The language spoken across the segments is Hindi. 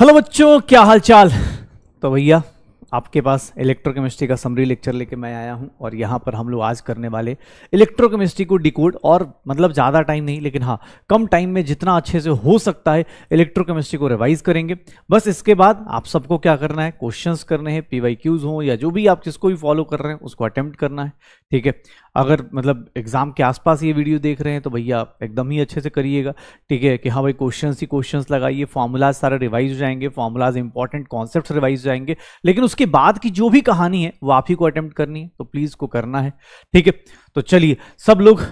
हेलो बच्चों क्या हाल चाल तो भैया आपके पास इलेक्ट्रोकेमिस्ट्री का समरी लेक्चर लेके मैं आया हूं और यहाँ पर हम लोग आज करने वाले इलेक्ट्रोकेमिस्ट्री को डिकोड और मतलब ज़्यादा टाइम नहीं लेकिन हाँ कम टाइम में जितना अच्छे से हो सकता है इलेक्ट्रोकेमिस्ट्री को रिवाइज करेंगे बस इसके बाद आप सबको क्या करना है क्वेश्चंस करने हैं पी वाई क्यूज़ हों या जो भी आप किसको भी फॉलो कर रहे हैं उसको अटैम्प्ट करना है ठीक है अगर मतलब एग्ज़ाम के आसपास ये वीडियो देख रहे हैं तो भैया एकदम ही अच्छे से करिएगा ठीक है कि हाँ भाई क्वेश्चन ही क्वेश्चन लगाइए फार्मूलाज सारा रिवाइज हो जाएंगे फार्मूलाज इंपॉर्टेंट कॉन्सेप्ट रिवाइज हो जाएंगे लेकिन उसके बाद की जो भी कहानी है वो आप ही को अटेम्प्ट करनी है तो प्लीज़ को करना है ठीक है तो चलिए सब लोग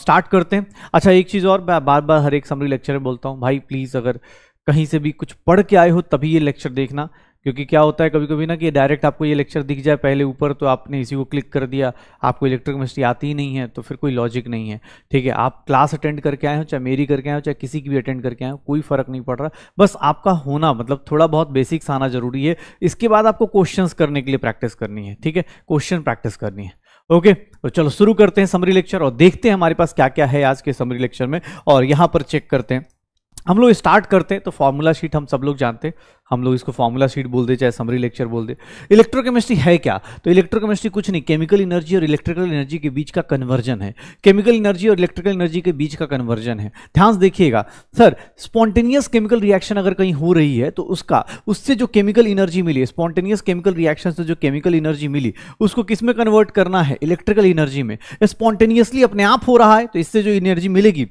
स्टार्ट करते हैं अच्छा एक चीज़ और बार बार हर एक समरी लेक्चर में बोलता हूँ भाई प्लीज़ अगर कहीं से भी कुछ पढ़ के आए हो तभी ये लेक्चर देखना क्योंकि क्या होता है कभी कभी ना कि डायरेक्ट आपको ये लेक्चर दिख जाए पहले ऊपर तो आपने इसी को क्लिक कर दिया आपको इलेक्ट्रिक केमिस्ट्री आती ही नहीं है तो फिर कोई लॉजिक नहीं है ठीक है आप क्लास अटेंड करके आए हो चाहे मेरी करके आए हो चाहे किसी की भी अटेंड करके आए हो कोई फर्क नहीं पड़ रहा बस आपका होना मतलब थोड़ा बहुत बेसिक्स आना जरूरी है इसके बाद आपको क्वेश्चन करने के लिए प्रैक्टिस करनी है ठीक है क्वेश्चन प्रैक्टिस करनी है ओके okay, तो चलो शुरू करते हैं समरी लेक्चर और देखते हैं हमारे पास क्या क्या है आज के समरी लेक्चर में और यहाँ पर चेक करते हैं हम लोग स्टार्ट करते हैं तो फार्मूला शीट हम सब लोग जानते हैं हम लोग इसको फार्मूला शीट बोल दे चाहे समरी लेक्चर बोल दे इलेक्ट्रोकेमिस्ट्री है क्या तो इलेक्ट्रोकेमिस्ट्री कुछ नहीं केमिकल एनर्जी और इलेक्ट्रिकल एनर्जी के बीच का कन्वर्जन है केमिकल एनर्जी और इलेक्ट्रिकल एनर्जी के बीच का कन्वर्जन है ध्यान देखिएगा सर स्पॉन्टेनियस केमिकल रिएक्शन अगर कहीं हो रही है तो उसका उससे जो केमिकल एनर्जी मिली स्पॉन्टेनियस केमिकल रिएक्शन से जो केमिकल एनर्जी मिली उसको किस में कन्वर्ट करना है इलेक्ट्रिकल एनर्जी में स्पॉन्टेनियसली अपने आप हो रहा है तो इससे जो एनर्जी मिलेगी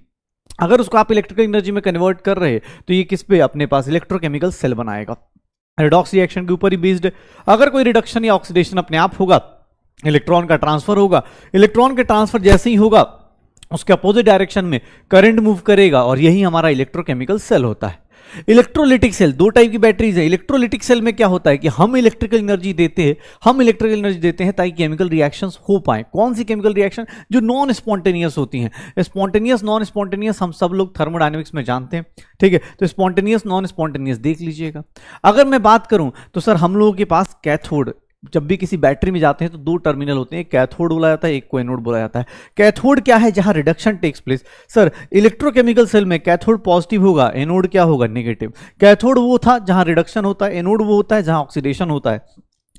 अगर उसको आप इलेक्ट्रिकल एनर्जी में कन्वर्ट कर रहे तो ये किस पे अपने पास इलेक्ट्रोकेमिकल सेल बनाएगा रिडॉक्स रिएक्शन के ऊपर ही बेस्ड अगर कोई रिडक्शन या ऑक्सीडेशन अपने आप होगा इलेक्ट्रॉन का ट्रांसफर होगा इलेक्ट्रॉन के ट्रांसफर जैसे ही होगा उसके अपोजिट डायरेक्शन में करंट मूव करेगा और यही हमारा इलेक्ट्रोकेमिकल सेल होता है इलेक्ट्रोलिटिक सेल दो टाइप की बैटरीज है इलेक्ट्रोलिटिक सेल में क्या होता है कि हम इलेक्ट्रिकल एनर्जी देते हैं हम इलेक्ट्रिकल एनर्जी देते हैं ताकि केमिकल रिएक्शन हो पाए कौन सी केमिकल रिएक्शन जो नॉन स्पॉन्टेनियस होती हैं स्पॉन्टेनियस नॉन स्पॉन्टेनियस हम सब लोग थर्मोडाइनमिक्स में जानते हैं ठीक है तो स्पॉन्टेनियस नॉन स्पॉन्टेनियस देख लीजिएगा अगर मैं बात करूं तो सर हम लोगों के पास कैथोड जब भी किसी बैटरी में जाते हैं तो दो टर्मिनल होते हैं एक कैथोड बोला जाता है एक कोएनोड बोला जाता है कैथोड क्या है जहां reduction takes place sir electrochemical cell में कैथोड पॉजिटिव होगा एनोड क्या होगा नेगेटिव कैथोड वो था जहां रिडक्शन होता है एनोड वो होता है जहां ऑक्सीडेशन होता है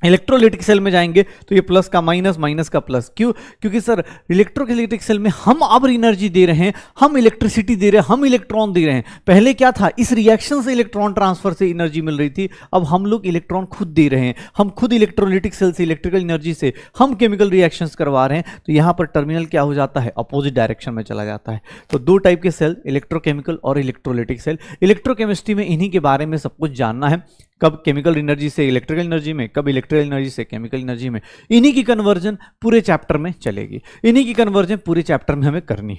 इलेक्ट्रोलिटिक सेल में जाएंगे तो ये प्लस का माइनस माइनस का प्लस क्यों क्योंकि सर इलेक्ट्रोलिटिक सेल में हम अब एनर्जी दे रहे हैं हम इलेक्ट्रिसिटी दे रहे हैं हम इलेक्ट्रॉन दे रहे हैं पहले क्या था इस रिएक्शन से इलेक्ट्रॉन ट्रांसफर से एनर्जी मिल रही थी अब हम लोग इलेक्ट्रॉन खुद दे रहे हैं हम खुद इलेक्ट्रोलिटिक सेल से इलेक्ट्रिकल एनर्जी से हम केमिकल रिएक्शन करवा रहे हैं तो यहाँ पर टर्मिनल क्या हो जाता है अपोजिट डायरेक्शन में चला जाता है तो दो टाइप के सेल इलेक्ट्रोकेमिकल और इलेक्ट्रोलिटिक सेल इलेक्ट्रोकेमिस्ट्री में इन्हीं के बारे में सब कुछ जानना है कब केमिकल एनर्जी से इलेक्ट्रिकल एनर्जी में कब इलेक्ट्रिकल एनर्जी से केमिकल एनर्जी में इन्हीं की कन्वर्जन पूरे चैप्टर में चलेगी इन्हीं की कन्वर्जन पूरे चैप्टर में हमें करनी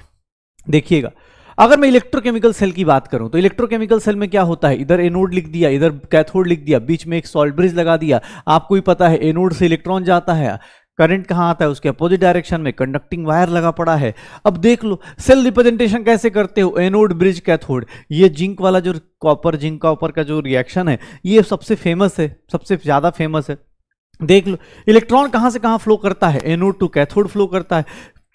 देखिएगा अगर मैं इलेक्ट्रोकेमिकल सेल की बात करूं तो इलेक्ट्रोकेमिकल सेल में क्या होता है इधर एनोड लिख दिया इधर कैथोड लिख दिया बीच में एक सॉल्ट ब्रिज लगा दिया आपको ही पता है एनोड से इलेक्ट्रॉन जाता है करंट कहाँ आता है उसके अपोजिट डायरेक्शन में कंडक्टिंग वायर लगा पड़ा है अब देख लो सेल रिप्रेजेंटेशन कैसे करते हो एनोड ब्रिज कैथोड ये जिंक वाला जो कॉपर जिंक कॉपर का जो रिएक्शन है ये सबसे फेमस है सबसे ज़्यादा फेमस है देख लो इलेक्ट्रॉन कहाँ से कहाँ फ्लो करता है एनोड टू कैथोड फ्लो करता है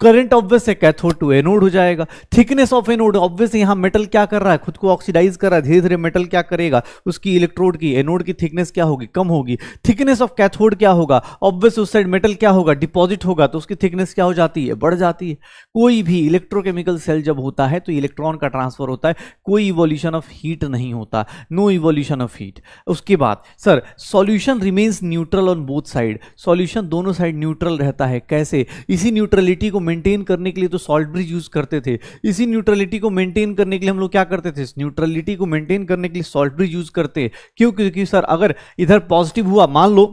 करंट ऑब्वियस है कैथोड टू एनोड हो जाएगा थिकनेस ऑफ एनोड ऑब्वियस यहाँ मेटल क्या कर रहा है खुद को ऑक्सीडाइज कर रहा है धीरे धीरे मेटल क्या करेगा उसकी इलेक्ट्रोड की एनोड की थिकनेस क्या होगी कम होगी थिकनेस ऑफ कैथोड क्या होगा ऑब्वियस उस साइड मेटल क्या होगा डिपॉजिट होगा तो उसकी थिकनेस क्या हो जाती है बढ़ जाती है कोई भी इलेक्ट्रोकेमिकल सेल जब होता है तो इलेक्ट्रॉन का ट्रांसफर होता है कोई इवोल्यूशन ऑफ हीट नहीं होता नो इवोल्यूशन ऑफ हीट उसके बाद sir solution remains neutral on both side solution दोनों साइड न्यूट्रल रहता है कैसे इसी न्यूट्रलिटी को मेंटेन करने के लिए तो सॉल्ट ब्रिज यूज करते थे इसी न्यूट्रलिटी को मेंटेन करने के लिए हम लोग क्या करते थे न्यूट्रलिटी को मेंटेन करने के लिए सॉल्ट ब्रिज यूज करते क्यों क्योंकि सर अगर इधर पॉजिटिव हुआ मान लो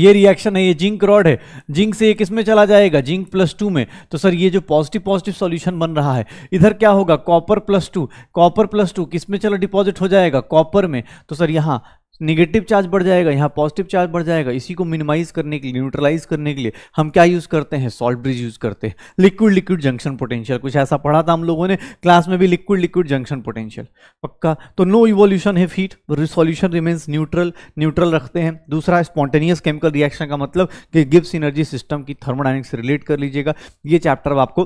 ये रिएक्शन है ये जिंक रॉड है जिंक से एक इसमें चला जाएगा जिंक प्लस टू में तो सर ये जो पॉजिटिव पॉजिटिव सॉल्यूशन बन रहा है इधर क्या होगा copper plus two copper plus two किस में चला डिपॉजिट हो जाएगा कॉपर में तो सर यहाँ निगेटिव चार्ज बढ़ जाएगा यहाँ पॉजिटिव चार्ज बढ़ जाएगा इसी को मिनिमाइज करने के लिए न्यूट्रलाइज करने के लिए हम क्या यूज़ करते हैं सॉल्ट ब्रिज यूज़ करते हैं लिक्विड लिक्विड जंक्शन पोटेंशियल कुछ ऐसा पढ़ा था हम लोगों ने क्लास में भी लिक्विड लिक्विड जंक्शन पोटेंशियल पक्का तो नो इवोल्यूशन है फीट रिसोल्यूशन रिमेन्स न्यूट्रल न्यूट्रल रखते हैं दूसरा स्पॉन्टेनियस केमिकल रिएक्शन का मतलब कि गिब्स एनर्जी सिस्टम की थर्मोडाइनिक से रिलेट कर लीजिएगा ये चैप्टर आपको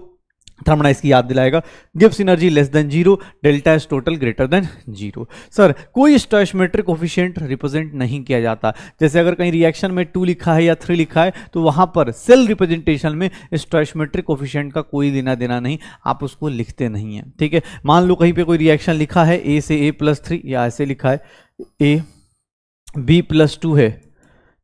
थर्मना इसकी याद दिलाएगा गिव्स energy less than zero delta is total greater than zero sir कोई स्टोइशमेट्रिक ऑफिशियंट रिप्रेजेंट नहीं किया जाता जैसे अगर कहीं रिएक्शन में टू लिखा है या थ्री लिखा है तो वहां पर सेल रिप्रेजेंटेशन में स्टोइशमेट्रिक ऑफिशियंट का कोई देना देना नहीं आप उसको लिखते नहीं है ठीक है मान लो कहीं पर कोई रिएक्शन लिखा है ए से ए प्लस या ऐसे लिखा है ए बी प्लस है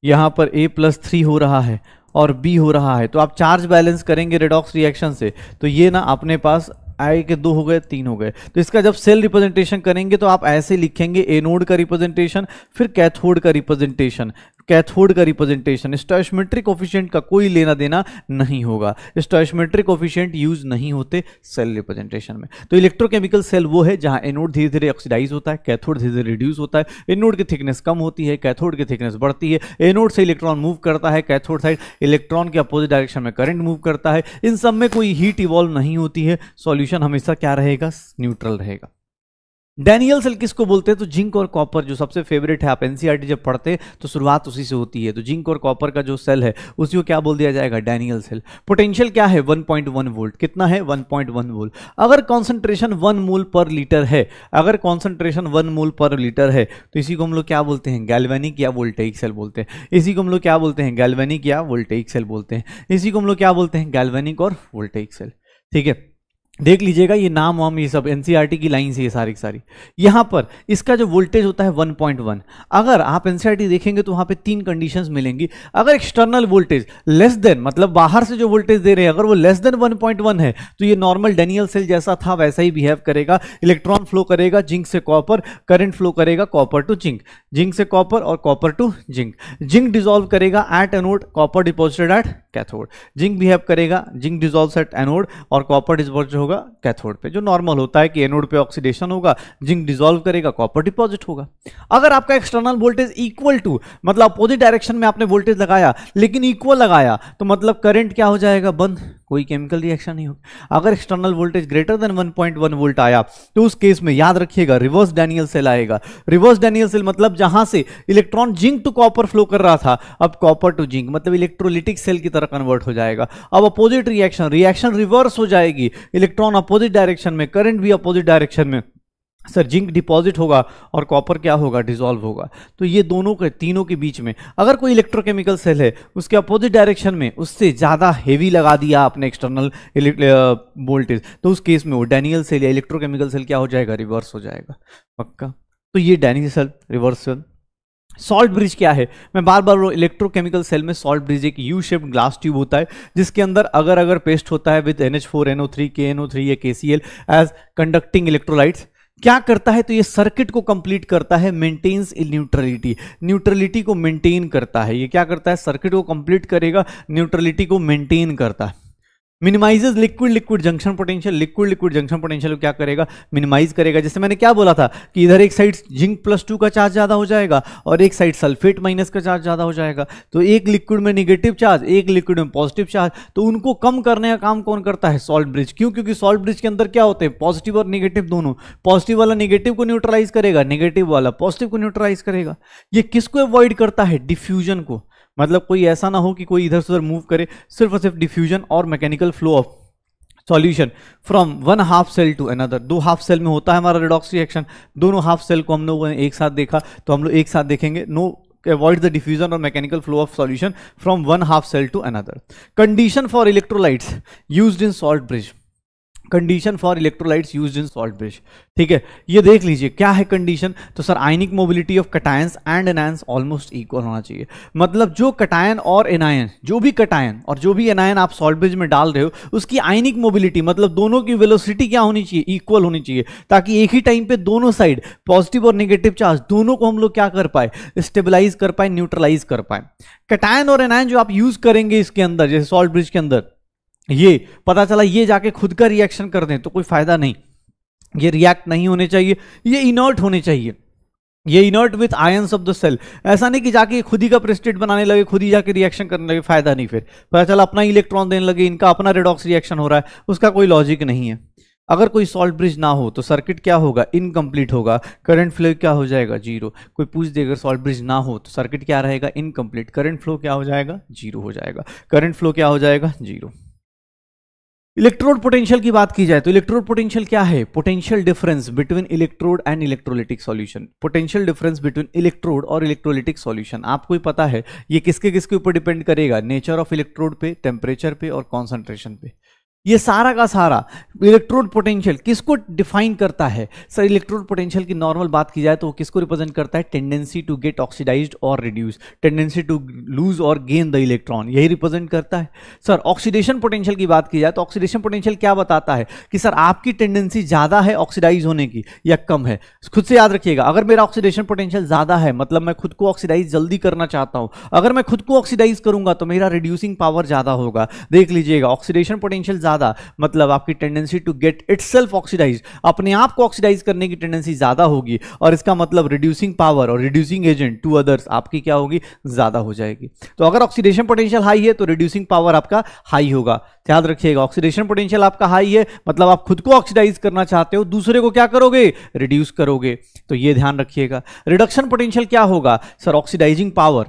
यहाँ पर ए प्लस हो रहा है और बी हो रहा है तो आप चार्ज बैलेंस करेंगे रेडॉक्स रिएक्शन से तो ये ना अपने पास आई के दो हो गए तीन हो गए तो इसका जब सेल रिप्रेजेंटेशन करेंगे तो आप ऐसे लिखेंगे एनोड का रिप्रेजेंटेशन फिर कैथोड का रिप्रेजेंटेशन कैथोड का रिप्रेजेंटेशन स्टॉशमेट्रिक ऑफिशियंट का कोई लेना देना नहीं होगा स्टॉशमेट्रिक ऑफिशियंट यूज नहीं होते सेल रिप्रेजेंटेशन में तो इलेक्ट्रोकेमिकल सेल वो है जहां एनोड धीरे धीरे ऑक्सीडाइज होता है कैथोड धीरे धीरे रिड्यूस होता है एनोड की थिकनेस कम होती है कैथोड की थिकनेस बढ़ती है एनोड से इलेक्ट्रॉन मूव करता है कैथोड साइड इलेक्ट्रॉन के अपोजिट डायरेक्शन में करंट मूव करता है इन सब में कोई हीट इवॉल्व नहीं होती है सॉल्यूशन हमेशा क्या रहेगा न्यूट्रल रहेगा डैनियल सेल किसको बोलते हैं तो जिंक और कॉपर जो सबसे फेवरेट है आप एनसीईआरटी e जब पढ़ते हैं तो शुरुआत उसी से होती है तो जिंक और कॉपर का जो सेल है उसी को क्या बोल दिया जाएगा डैनियल सेल पोटेंशियल क्या है 1.1 वोल्ट कितना है 1.1 वोल्ट अगर कॉन्सेंट्रेशन वन मूल पर लीटर है अगर कॉन्सेंट्रेशन वन मूल पर लीटर है तो इसी को हम लोग क्या बोलते हैं गैलवेनिक या वोल्टेक सेल बोलते हैं इसी को हम लोग क्या बोलते हैं गैलवेनिक या वोल्टेक सेल बोलते हैं इसी को हम लोग क्या बोलते हैं गैल्वेनिक और वोल्टेक सेल ठीक है देख लीजिएगा ये नाम वाम ये सब एनसीईआरटी e की लाइन है ये सारी सारी यहां पर इसका जो वोल्टेज होता है 1.1 अगर आप एनसीईआरटी e देखेंगे तो वहां पे तीन कंडीशंस मिलेंगी अगर एक्सटर्नल वोल्टेज लेस देन मतलब बाहर से जो वोल्टेज दे रहे हैं अगर वो लेस देन 1.1 है तो ये नॉर्मल डेनियल सेल जैसा था वैसा ही बिहेव करेगा इलेक्ट्रॉन फ्लो करेगा जिंक से कॉपर करंट फ्लो करेगा कॉपर टू जिंक जिंक से कॉपर और copper to zinc zinc dissolve करेगा at anode copper deposited at cathode zinc behave करेगा जिंक डिजोल्व एट एनोड और कॉपर डिजोल्व होगा कैथोड पे जो नॉर्मल होता है कि एनोड पे ऑक्सीडेशन होगा जिंक डिजोल्व करेगा कॉपर डिपॉजिट होगा अगर आपका एक्सटर्नल वोल्टेज इक्वल टू मतलब अपोजिट डायरेक्शन में आपने वोल्टेज लगाया लेकिन इक्वल लगाया तो मतलब करंट क्या हो जाएगा बंद कोई केमिकल रिएक्शन नहीं होगा अगर external voltage greater than 1.1 volt आया तो उस केस में याद रखिएगा रिवर्स डैनियल सेल आएगा रिवर्स डैनियल सेल मतलब जहां से electron zinc to copper flow कर रहा था अब कॉपर टू जिंक मतलब इलेक्ट्रोलिटिक सेल की तरह कन्वर्ट हो जाएगा अब अपोजिट रिएक्शन रिएक्शन रिवर्स हो जाएगी इलेक्ट्रॉन अपोजिट डायरेक्शन में करंट भी अपोजिट डायरेक्शन में सर जिंक डिपॉजिट होगा और कॉपर क्या होगा डिजॉल्व होगा तो ये दोनों के तीनों के बीच में अगर कोई इलेक्ट्रोकेमिकल सेल है उसके अपोजिट डायरेक्शन में उससे ज़्यादा हेवी लगा दिया आपने एक्सटर्नल वोल्टेज तो उस केस में वो डैनियल सेल या इलेक्ट्रोकेमिकल सेल क्या हो जाएगा रिवर्स हो जाएगा पक्का तो ये Daniell cell reverse cell salt bridge क्या है मैं बार बार इलेक्ट्रोकेमिकल सेल में सॉल्ट ब्रिज एक यू शेप ग्लास ट्यूब होता है जिसके अंदर अगर अगर पेस्ट होता है with N H four N O three K N O three या K C L as conducting electrolytes क्या करता है तो ये सर्किट को कंप्लीट करता है मेंटेन्स न्यूट्रलिटी न्यूट्रलिटी को मेंटेन करता है ये क्या करता है सर्किट को कंप्लीट करेगा न्यूट्रलिटी को मेंटेन करता है minimizes liquid liquid junction potential liquid liquid junction potential को क्या करेगा मिनिमाइज करेगा जैसे मैंने क्या बोला था कि इधर एक साइड जिंक प्लस टू का चार्ज ज़्यादा हो जाएगा और एक साइड सल्फेट माइनस का चार्ज ज़्यादा हो जाएगा तो एक लिक्विड में निगेटिव चार्ज एक लिक्विड में पॉजिटिव चार्ज तो उनको कम करने का काम कौन करता है सॉल्ट ब्रिज क्यों क्योंकि सॉल्ट ब्रिज के अंदर क्या होते हैं पॉजिटिव और निगेटिव दोनों पॉजिटिव वाला निगेटिव को न्यूट्रलाइज करेगा निगेटिव वाला पॉजिटिव को न्यूट्रलाइज करेगा ये किसको अवॉइड करता है डिफ्यूजन को मतलब कोई ऐसा ना हो कि कोई इधर से उधर मूव करे सिर्फ और सिर्फ डिफ्यूजन और mechanical flow of solution from one half cell to another दो हाफ सेल में होता है हमारा रिडॉक्स रिएक्शन दोनों हाफ सेल को हम लोगों ने एक साथ देखा तो हम लोग एक साथ देखेंगे नो अवॉइड द डिफ्यूजन और mechanical flow of solution from one half cell to another condition for electrolytes use in salt bridge condition for electrolytes use in salt bridge ठीक है ये देख लीजिए क्या है कंडीशन तो sir ionic mobility of cations and anions almost equal होना चाहिए मतलब जो कटायन और एनायन जो भी कटायन और जो भी एनायन आप सॉल्ट ब्रिज में डाल रहे हो उसकी आइनिक मोबिलिटी मतलब दोनों की वेलोसिटी क्या होनी चाहिए इक्वल होनी चाहिए ताकि एक ही टाइम पे दोनों साइड पॉजिटिव और निगेटिव चार्ज दोनों को हम लोग क्या कर पाए स्टेबिलाईज कर पाए न्यूट्रलाइज कर पाए कटायन और एनायन जो आप यूज करेंगे इसके अंदर जैसे सॉल्ट ब्रिज के अंदर ये पता चला ये जाके खुद का रिएक्शन कर दें तो कोई फायदा नहीं ये रिएक्ट नहीं होने चाहिए ये इनर्ट होने चाहिए ये inert with ions of the cell ऐसा नहीं कि जाके खुद ही का प्रेस्टेट बनाने लगे खुद ही जाके रिएक्शन करने लगे फायदा नहीं फिर पता चला अपना इलेक्ट्रॉन देने लगे इनका अपना रेडॉक्स रिएक्शन हो रहा है उसका कोई लॉजिक नहीं है अगर कोई सॉल्ट ब्रिज ना हो तो सर्किट क्या होगा इनकम्प्लीट होगा करंट फ्लो क्या हो जाएगा जीरो कोई पूछ दे अगर सॉल्ट ब्रिज ना हो तो सर्किट क्या रहेगा इनकम्प्लीट करंट फ्लो क्या हो जाएगा जीरो हो जाएगा करंट फ्लो क्या हो जाएगा जीरो इलेक्ट्रोड पोटेंशियल की बात की जाए तो इलेक्ट्रोड पोटेंशियल क्या है potential difference between electrode and electrolytic solution potential difference between electrode और इलेक्ट्रोलिटिक सॉल्यूशन आपको ही पता है ये किसके किसके ऊपर डिपेंड करेगा नेचर ऑफ इलेक्ट्रोड पे टेम्परेचर पे और कॉन्सेंट्रेशन पे ये सारा का सारा इलेक्ट्रोड पोटेंशियल किसको डिफाइन करता है सर इलेक्ट्रोड पोटेंशियल की नॉर्मल बात की जाए तो वो किसको रिप्रेजेंट करता है टेंडेंसी टू गेट ऑक्सीडाइज्ड और रिड्यूस टेंडेंसी टू लूज और गेन द इलेक्ट्रॉन यही रिप्रेजेंट करता है सर ऑक्सीडेशन पोटेंशियल की बात की जाए तो ऑक्सीडेशन पोटेंशियल क्या बताता है कि सर आपकी टेंडेंसी ज़्यादा है ऑक्सीडाइज होने की या कम है खुद से याद रखिएगा अगर मेरा ऑक्सीडेशन पोटेंशियल ज़्यादा है मतलब मैं खुद को ऑक्सीडाइज जल्दी करना चाहता हूँ अगर मैं खुद को ऑक्सीडाइज करूंगा तो मेरा रिड्यूसिंग पावर ज़्यादा होगा देख लीजिएगा ऑक्सीडेशन पोटेंशियल ज़्यादा मतलब आपकी tendency to get its oxidise अपने आप को ऑक्सीडाइज करने की टेंडेंसी ज़्यादा होगी और इसका मतलब रिड्यूसिंग पावर और रिड्यूसिंग एजेंट टू अदर्स आपकी क्या होगी ज़्यादा हो जाएगी तो अगर ऑक्सीडेशन पोटेंशियल हाई है तो रिड्यूसिंग पावर आपका हाई होगा याद रखिएगा ऑक्सीडेशन पोटेंशियल आपका हाई है मतलब आप खुद को ऑक्सीडाइज करना चाहते हो दूसरे को क्या करोगे रिड्यूस करोगे तो ये ध्यान रखिएगा रिडक्शन पोटेंशियल क्या होगा sir oxidising power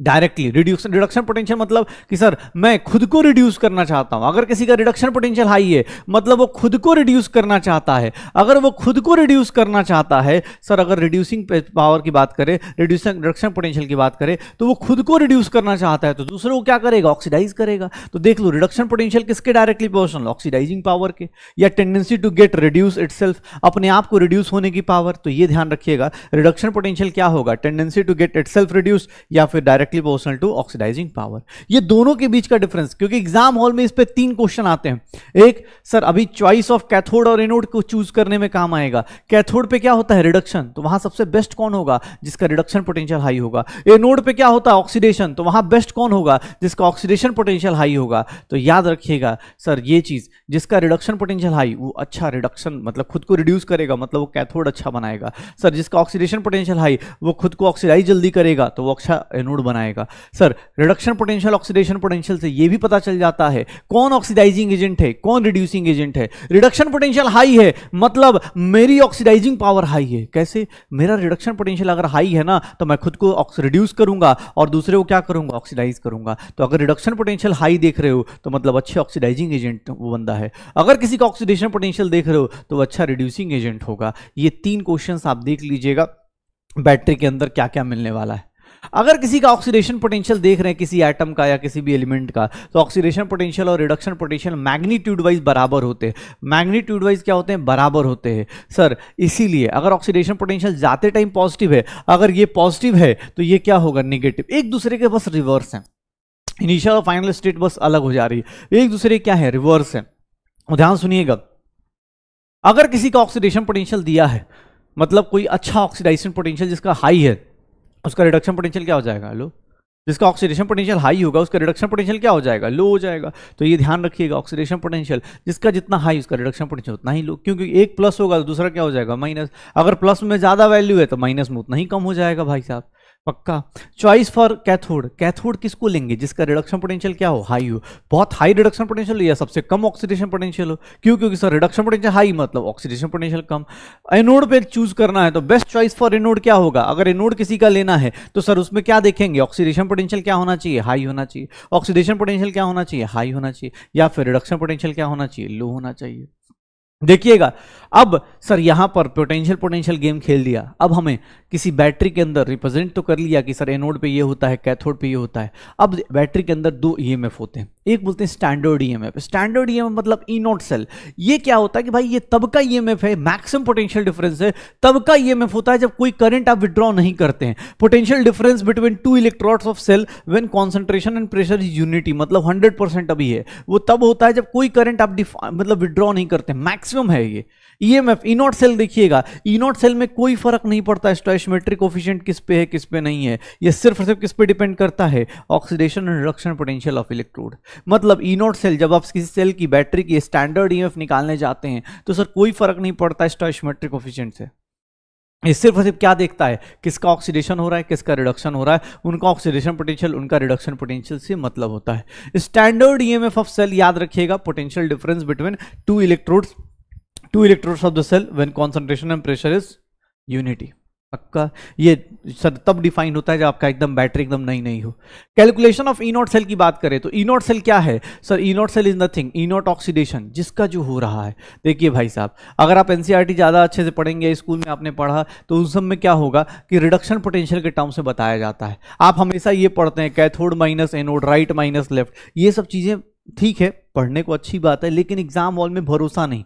directly reduction reduction potential मतलब कि सर मैं खुद को रिड्यूस करना चाहता हूं अगर किसी का रिडक्शन पोटेंशियल हाई है मतलब वो खुद को रिड्यूस करना चाहता है अगर वो खुद को रिड्यूस करना चाहता है सर अगर रिड्यूसिंग पावर की बात करें रिड्यूसिंग रिडक्शन पोटेंशियल की बात करें तो वो खुद को रिड्यूस करना चाहता है तो दूसरे को क्या करेगा ऑक्सीडाइज करेगा तो देख लो रिडक्शन पोटेंशियल किसके डायरेक्टली पोर्सनल ऑक्सीडाइजिंग पावर के या tendency to get reduce it अपने आप को रिड्यूस होने की पावर तो ये ध्यान रखिएगा रिडक्शन पोटेंशियल क्या होगा tendency to get it reduce या फिर direct directly proportional to oxidising power ये दोनों के बीच का डिफरेंस क्योंकि एग्जाम हॉल में इस पर तीन क्वेश्चन आते हैं एक सर अभी चॉइस ऑफ कैथोड और एनोड को चूज करने में काम आएगा कैथोड पे क्या होता है रिडक्शन तो वहां सबसे बेस्ट कौन होगा जिसका रिडक्शन पोटेंशियल हाई होगा एनोड पे क्या होता है ऑक्सीडेशन तो वहां बेस्ट कौन होगा जिसका ऑक्सीडेशन पोटेंशियल हाई होगा तो याद रखिएगा सर ये चीज जिसका रिडक्शन पोटेंशियल हाई वो अच्छा रिडक्शन मतलब खुद को रिड्यूस करेगा मतलब वो कैथोड अच्छा बनाएगा सर जिसका ऑक्सीडेशन पोटेंशियल हाई वो खुद को ऑक्सीडाइज जल्दी करेगा तो वो अच्छा एनोड बनाएगा sir reduction potential oxidation potential से ये भी पता चल जाता है कौन ऑक्सीडाइजिंग एजेंट है कौन रिड्यूसिंग एजेंट है रिडक्शन पोटेंशियल हाई है मतलब मेरी ऑक्सीडाइजिंग पावर हाई है कैसे मेरा रिडक्शन पोटेंशियल अगर हाई है ना तो मैं खुद को रिड्यूस करूंगा और दूसरे को क्या करूंगा ऑक्सीडाइज करूंगा तो अगर रिडक्शन पोटेंशियल हाई देख रहे हो तो मतलब अच्छे ऑक्सीडाइजिंग एजेंट वो बंदा है अगर किसी का ऑक्सीडेशन पोटेंशियल देख रहे हो तो अच्छा रिड्यूसिंग एजेंट होगा ये तीन क्वेश्चन आप देख लीजिएगा बैटरी के अंदर क्या क्या मिलने वाला है अगर किसी का ऑक्सीडेशन पोटेंशियल देख रहे हैं किसी एटम का या किसी भी एलिमेंट का तो ऑक्सीडेशन पोटेंशियल और रिडक्शन पोटेंशियल मैग्नीट्यूड वाइज बराबर होते हैं मैग्नीट्यूड वाइज क्या होते हैं बराबर होते हैं सर इसीलिए अगर ऑक्सीडेशन पोटेंशियल जाते टाइम पॉजिटिव है अगर ये पॉजिटिव है तो ये क्या होगा निगेटिव एक दूसरे के बस रिवर्स हैं इनिशियल और फाइनल स्टेट बस अलग हो जा रही है एक दूसरे क्या है रिवर्स है ध्यान सुनिएगा अगर किसी का ऑक्सीडेशन पोटेंशियल दिया है मतलब कोई अच्छा ऑक्सीडाइजेशन पोटेंशियल जिसका हाई है उसका रिडक्शन पोटेंशियल क्या हो जाएगा लो जिसका ऑक्सीडेशन पोटेंशियल हाई होगा उसका रिडक्शन पोटेंशियल क्या हो जाएगा लो हो जाएगा तो ये ध्यान रखिएगा ऑक्सीडेशन पोटेंशियल जिसका जितना हाई उसका रिडक्शन पोटेंशियल उतना ही लो क्योंकि एक प्लस होगा तो दूसरा क्या हो जाएगा माइनस अगर प्लस में ज़्यादा वैल्यू है तो माइनस में उतना ही कम हो जाएगा भाई साहब पक्का चॉइस फॉर कैथोड कैथोड किसको लेंगे जिसका रिडक्शन पोटेंशियल क्या हो हाई हो बहुत हाई रिडक्शन पोटेंशियल हो या सबसे कम ऑक्सीडेशन पोटेंशियल हो क्यों क्योंकि सर रिडक्शन पोटेंशियल हाई मतलब ऑक्सीडेशन पोटेंशियल कम एनोड पे चूज करना है तो बेस्ट चॉइस फॉर एनोड क्या होगा अगर एनोड किसी का लेना है तो सर उसमें क्या देखेंगे ऑक्सीडेशन पोटेंशियल क्या होना चाहिए हाई होना चाहिए ऑक्सीडेशन पोटेंशियल क्या होना चाहिए हाई होना चाहिए या फिर रिडक्शन पोटेंशियल क्या होना चाहिए लो होना चाहिए देखिएगा अब सर यहां पर पोटेंशियल पोटेंशियल गेम खेल दिया अब हमें किसी बैटरी के अंदर रिप्रेजेंट तो कर लिया कि सर एनोड पे ये होता है कैथोड पे ये होता है अब बैटरी के अंदर दो ई होते हैं एक बोलते हैं स्टैंडर्ड ईएमएफ स्टैंडर्ड ईएमएफ मतलब ई नोट सेल ये क्या होता है कि भाई ये तब का ई है मैक्सिमम पोटेंशियल डिफरेंस है तब का ई होता है जब कोई करंट आप विड्रॉ नहीं करते हैं potential difference between two electrodes of cell when concentration and pressure is unity मतलब हंड्रेड परसेंट अभी है वो तब होता है जब कोई करंट आप मतलब विड्रॉ नहीं करते मैक्सिमम है ये ई इनोट सेल देखिएगा इनोट सेल में कोई फर्क नहीं पड़ता स्टोइमेट्रिक ऑफिशियंट किस पे है किस पे नहीं है ये सिर्फ सिर्फ किस पे डिपेंड करता है oxidation and reduction potential of electrode मतलब इनोट सेल जब आप किसी सेल की बैटरी की स्टैंडर्ड ईएमएफ e निकालने जाते हैं तो सर कोई फर्क नहीं पड़ता स्टोइमेट्रिक ऑफिशियंट से ये सिर्फ सिर्फ क्या देखता है किसका ऑक्सीडेशन हो रहा है किसका रिडक्शन हो रहा है उनका ऑक्सीडेशन पोटेंशियल उनका रिडक्शन पोटेंशियल से मतलब होता है स्टैंडर्ड ईएमएफ ऑफ सेल याद रखिएगा potential difference between two electrodes two electrodes of the cell when concentration and pressure is unity पक्का ये सर तब डिफाइन होता है जब आपका एकदम बैटरी एकदम नई नई हो कैलकुलेशन ऑफ नॉट सेल की बात करें तो नॉट e सेल क्या है sir E naught cell is nothing E naught oxidation जिसका जो हो रहा है देखिए भाई साहब अगर आप एनसीईआरटी e ज़्यादा अच्छे से पढ़ेंगे स्कूल में आपने पढ़ा तो उस सब में क्या होगा कि रिडक्शन पोटेंशियल के टर्म से बताया जाता है आप हमेशा ये पढ़ते हैं cathode minus anode right minus left ये सब चीज़ें ठीक है पढ़ने को अच्छी बात है लेकिन एग्जाम हॉल में भरोसा नहीं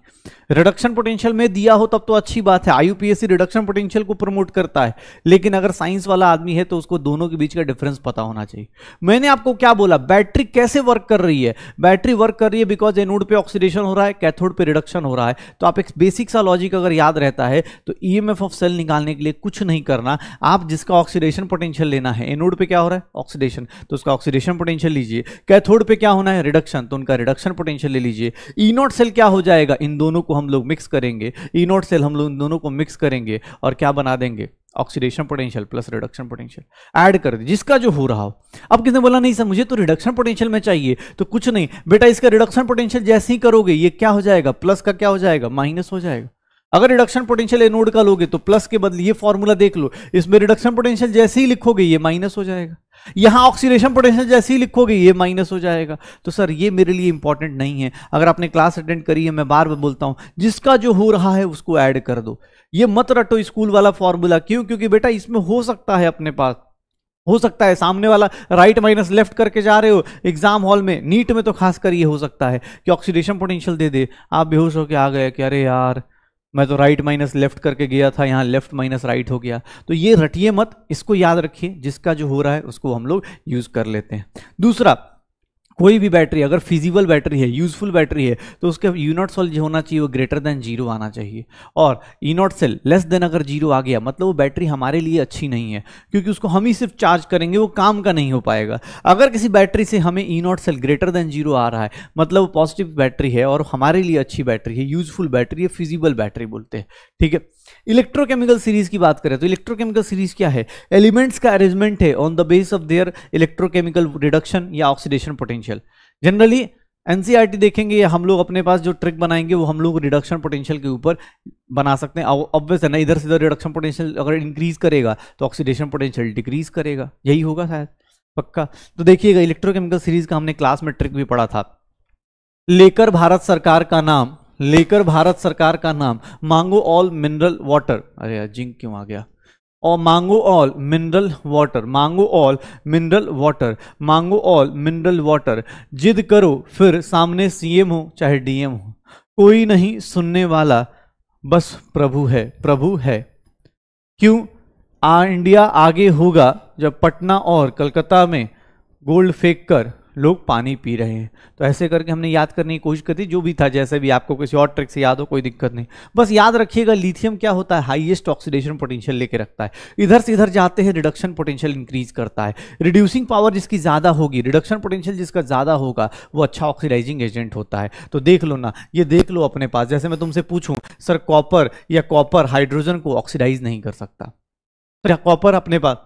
रिडक्शन पोटेंशियल में दिया हो तब तो अच्छी बात है आईयूपीएससी रिडक्शन पोटेंशियल को प्रमोट करता है लेकिन अगर साइंस वाला आदमी है तो उसको दोनों के बीच का डिफरेंस पता होना चाहिए मैंने आपको क्या बोला बैटरी कैसे वर्क कर रही है बैटरी वर्क कर रही है बिकॉज एनोड पे ऑक्सीडेशन हो रहा है कैथोड पे रिडक्शन हो रहा है तो आप एक बेसिक सा लॉजिक अगर याद रहता है तो ई ऑफ सेल निकालने के लिए कुछ नहीं करना आप जिसका ऑक्सीडेशन पोटेंशियल लेना है एनोड पे क्या हो रहा है ऑक्सीडेशन तो उसका ऑक्सीडेशन पोटेंशियल लीजिए कैथोड पे क्या होना है रिडक्शन तो उनका रिडक्शन इंडक्शन पोटेंशियल ले लीजिए ई नॉट सेल क्या हो जाएगा इन दोनों को हम लोग मिक्स करेंगे ई नॉट सेल हम लोग इन दोनों को मिक्स करेंगे और क्या बना देंगे oxidation potential plus reduction potential add कर दी जिसका जो हो रहा हो अब किसने बोला नहीं सर मुझे तो रिडक्शन पोटेंशियल में चाहिए तो कुछ नहीं बेटा इसका रिडक्शन पोटेंशियल जैसे ही करोगे ये क्या हो जाएगा प्लस का क्या हो जाएगा माइनस हो जाएगा अगर रिडक्शन पोटेंशियल एनोड का लोगे तो प्लस के बदले ये फॉर्मूला देख लो इसमें रिडक्शन पोटेंशियल जैसे ही लिखोगे ये माइनस हो जाएगा यहां ऑक्सीडेशन पोटेंशियल जैसे ही लिखोगे ये माइनस हो जाएगा तो सर ये मेरे लिए इंपॉर्टेंट नहीं है अगर आपने क्लास अटेंड करी है मैं बार बार बोलता हूं जिसका जो हो रहा है उसको ऐड कर दो ये मत रटो स्कूल वाला फॉर्मूला क्यों क्योंकि बेटा इसमें हो सकता है अपने पास हो सकता है सामने वाला राइट माइनस लेफ्ट करके जा रहे हो एग्जाम हॉल में नीट में तो खासकर ये हो सकता है कि ऑक्सीडेशन पोटेंशियल दे दे आप बेहोश होकर आ गए कि अरे यार मैं तो राइट माइनस लेफ्ट करके गया था यहाँ लेफ्ट माइनस राइट हो गया तो ये रटिए मत इसको याद रखिए जिसका जो हो रहा है उसको हम लोग यूज़ कर लेते हैं दूसरा कोई भी बैटरी अगर फिजिबल बैटरी है यूजफुल बैटरी है तो उसके यूनोट सेल जो होना चाहिए वो ग्रेटर देन जीरो आना चाहिए और E naught cell less than अगर जीरो आ गया मतलब वो बैटरी हमारे लिए अच्छी नहीं है क्योंकि उसको हम ही सिर्फ चार्ज करेंगे वो काम का नहीं हो पाएगा अगर किसी बैटरी से हमें E naught cell greater than zero आ रहा है मतलब वो पॉजिटिव बैटरी है और हमारे लिए अच्छी बैटरी है यूजफुल बैटरी है फिजिबल बैटरी बोलते हैं ठीक है इलेक्ट्रोकेमिकल सीरीज की बात करें तो इलेक्ट्रोकेमिकल सीरीज क्या है एलिमेंट्स का अरेंजमेंट है on the base of their electrochemical reduction या ऑक्सीडेशन पोटेंशियल जनरली एनसीईआरटी देखेंगे हम लोग अपने पास जो ट्रिक बनाएंगे वो हम लोग रिडक्शन पोटेंशियल के ऊपर बना सकते हैं ऑब्वियस है ना इधर से इधर रिडक्शन पोटेंशियल अगर इंक्रीज करेगा तो ऑक्सीडेशन पोटेंशियल डिक्रीज करेगा यही होगा शायद पक्का तो देखिएगा इलेक्ट्रोकेमिकल सीरीज का हमने क्लास में ट्रिक भी पढ़ा था लेकर भारत सरकार का नाम लेकर भारत सरकार का नाम मांगो ऑल मिनरल वाटर अरे यार जिंक क्यों आ गया और mango all mineral water mango all mineral water mango all mineral water जिद करो फिर सामने सीएम हो चाहे डीएम हो कोई नहीं सुनने वाला बस प्रभु है प्रभु है क्यों आ इंडिया आगे होगा जब पटना और कलकत्ता में गोल्ड फेंक कर लोग पानी पी रहे हैं तो ऐसे करके हमने याद करने की कोशिश करी जो भी था जैसे भी आपको किसी और ट्रिक से याद हो कोई दिक्कत नहीं बस याद रखिएगा लिथियम क्या होता है हाईएस्ट ऑक्सीडेशन पोटेंशियल लेके रखता है इधर से इधर जाते हैं रिडक्शन पोटेंशियल इंक्रीज करता है रिड्यूसिंग पावर जिसकी ज़्यादा होगी रिडक्शन पोटेंशियल जिसका ज़्यादा होगा वो अच्छा ऑक्सीडाइजिंग एजेंट होता है तो देख लो ना ये देख लो अपने पास जैसे मैं तुमसे पूछूँ सर कॉपर या कॉपर हाइड्रोजन को ऑक्सीडाइज नहीं कर सकता कॉपर अपने पास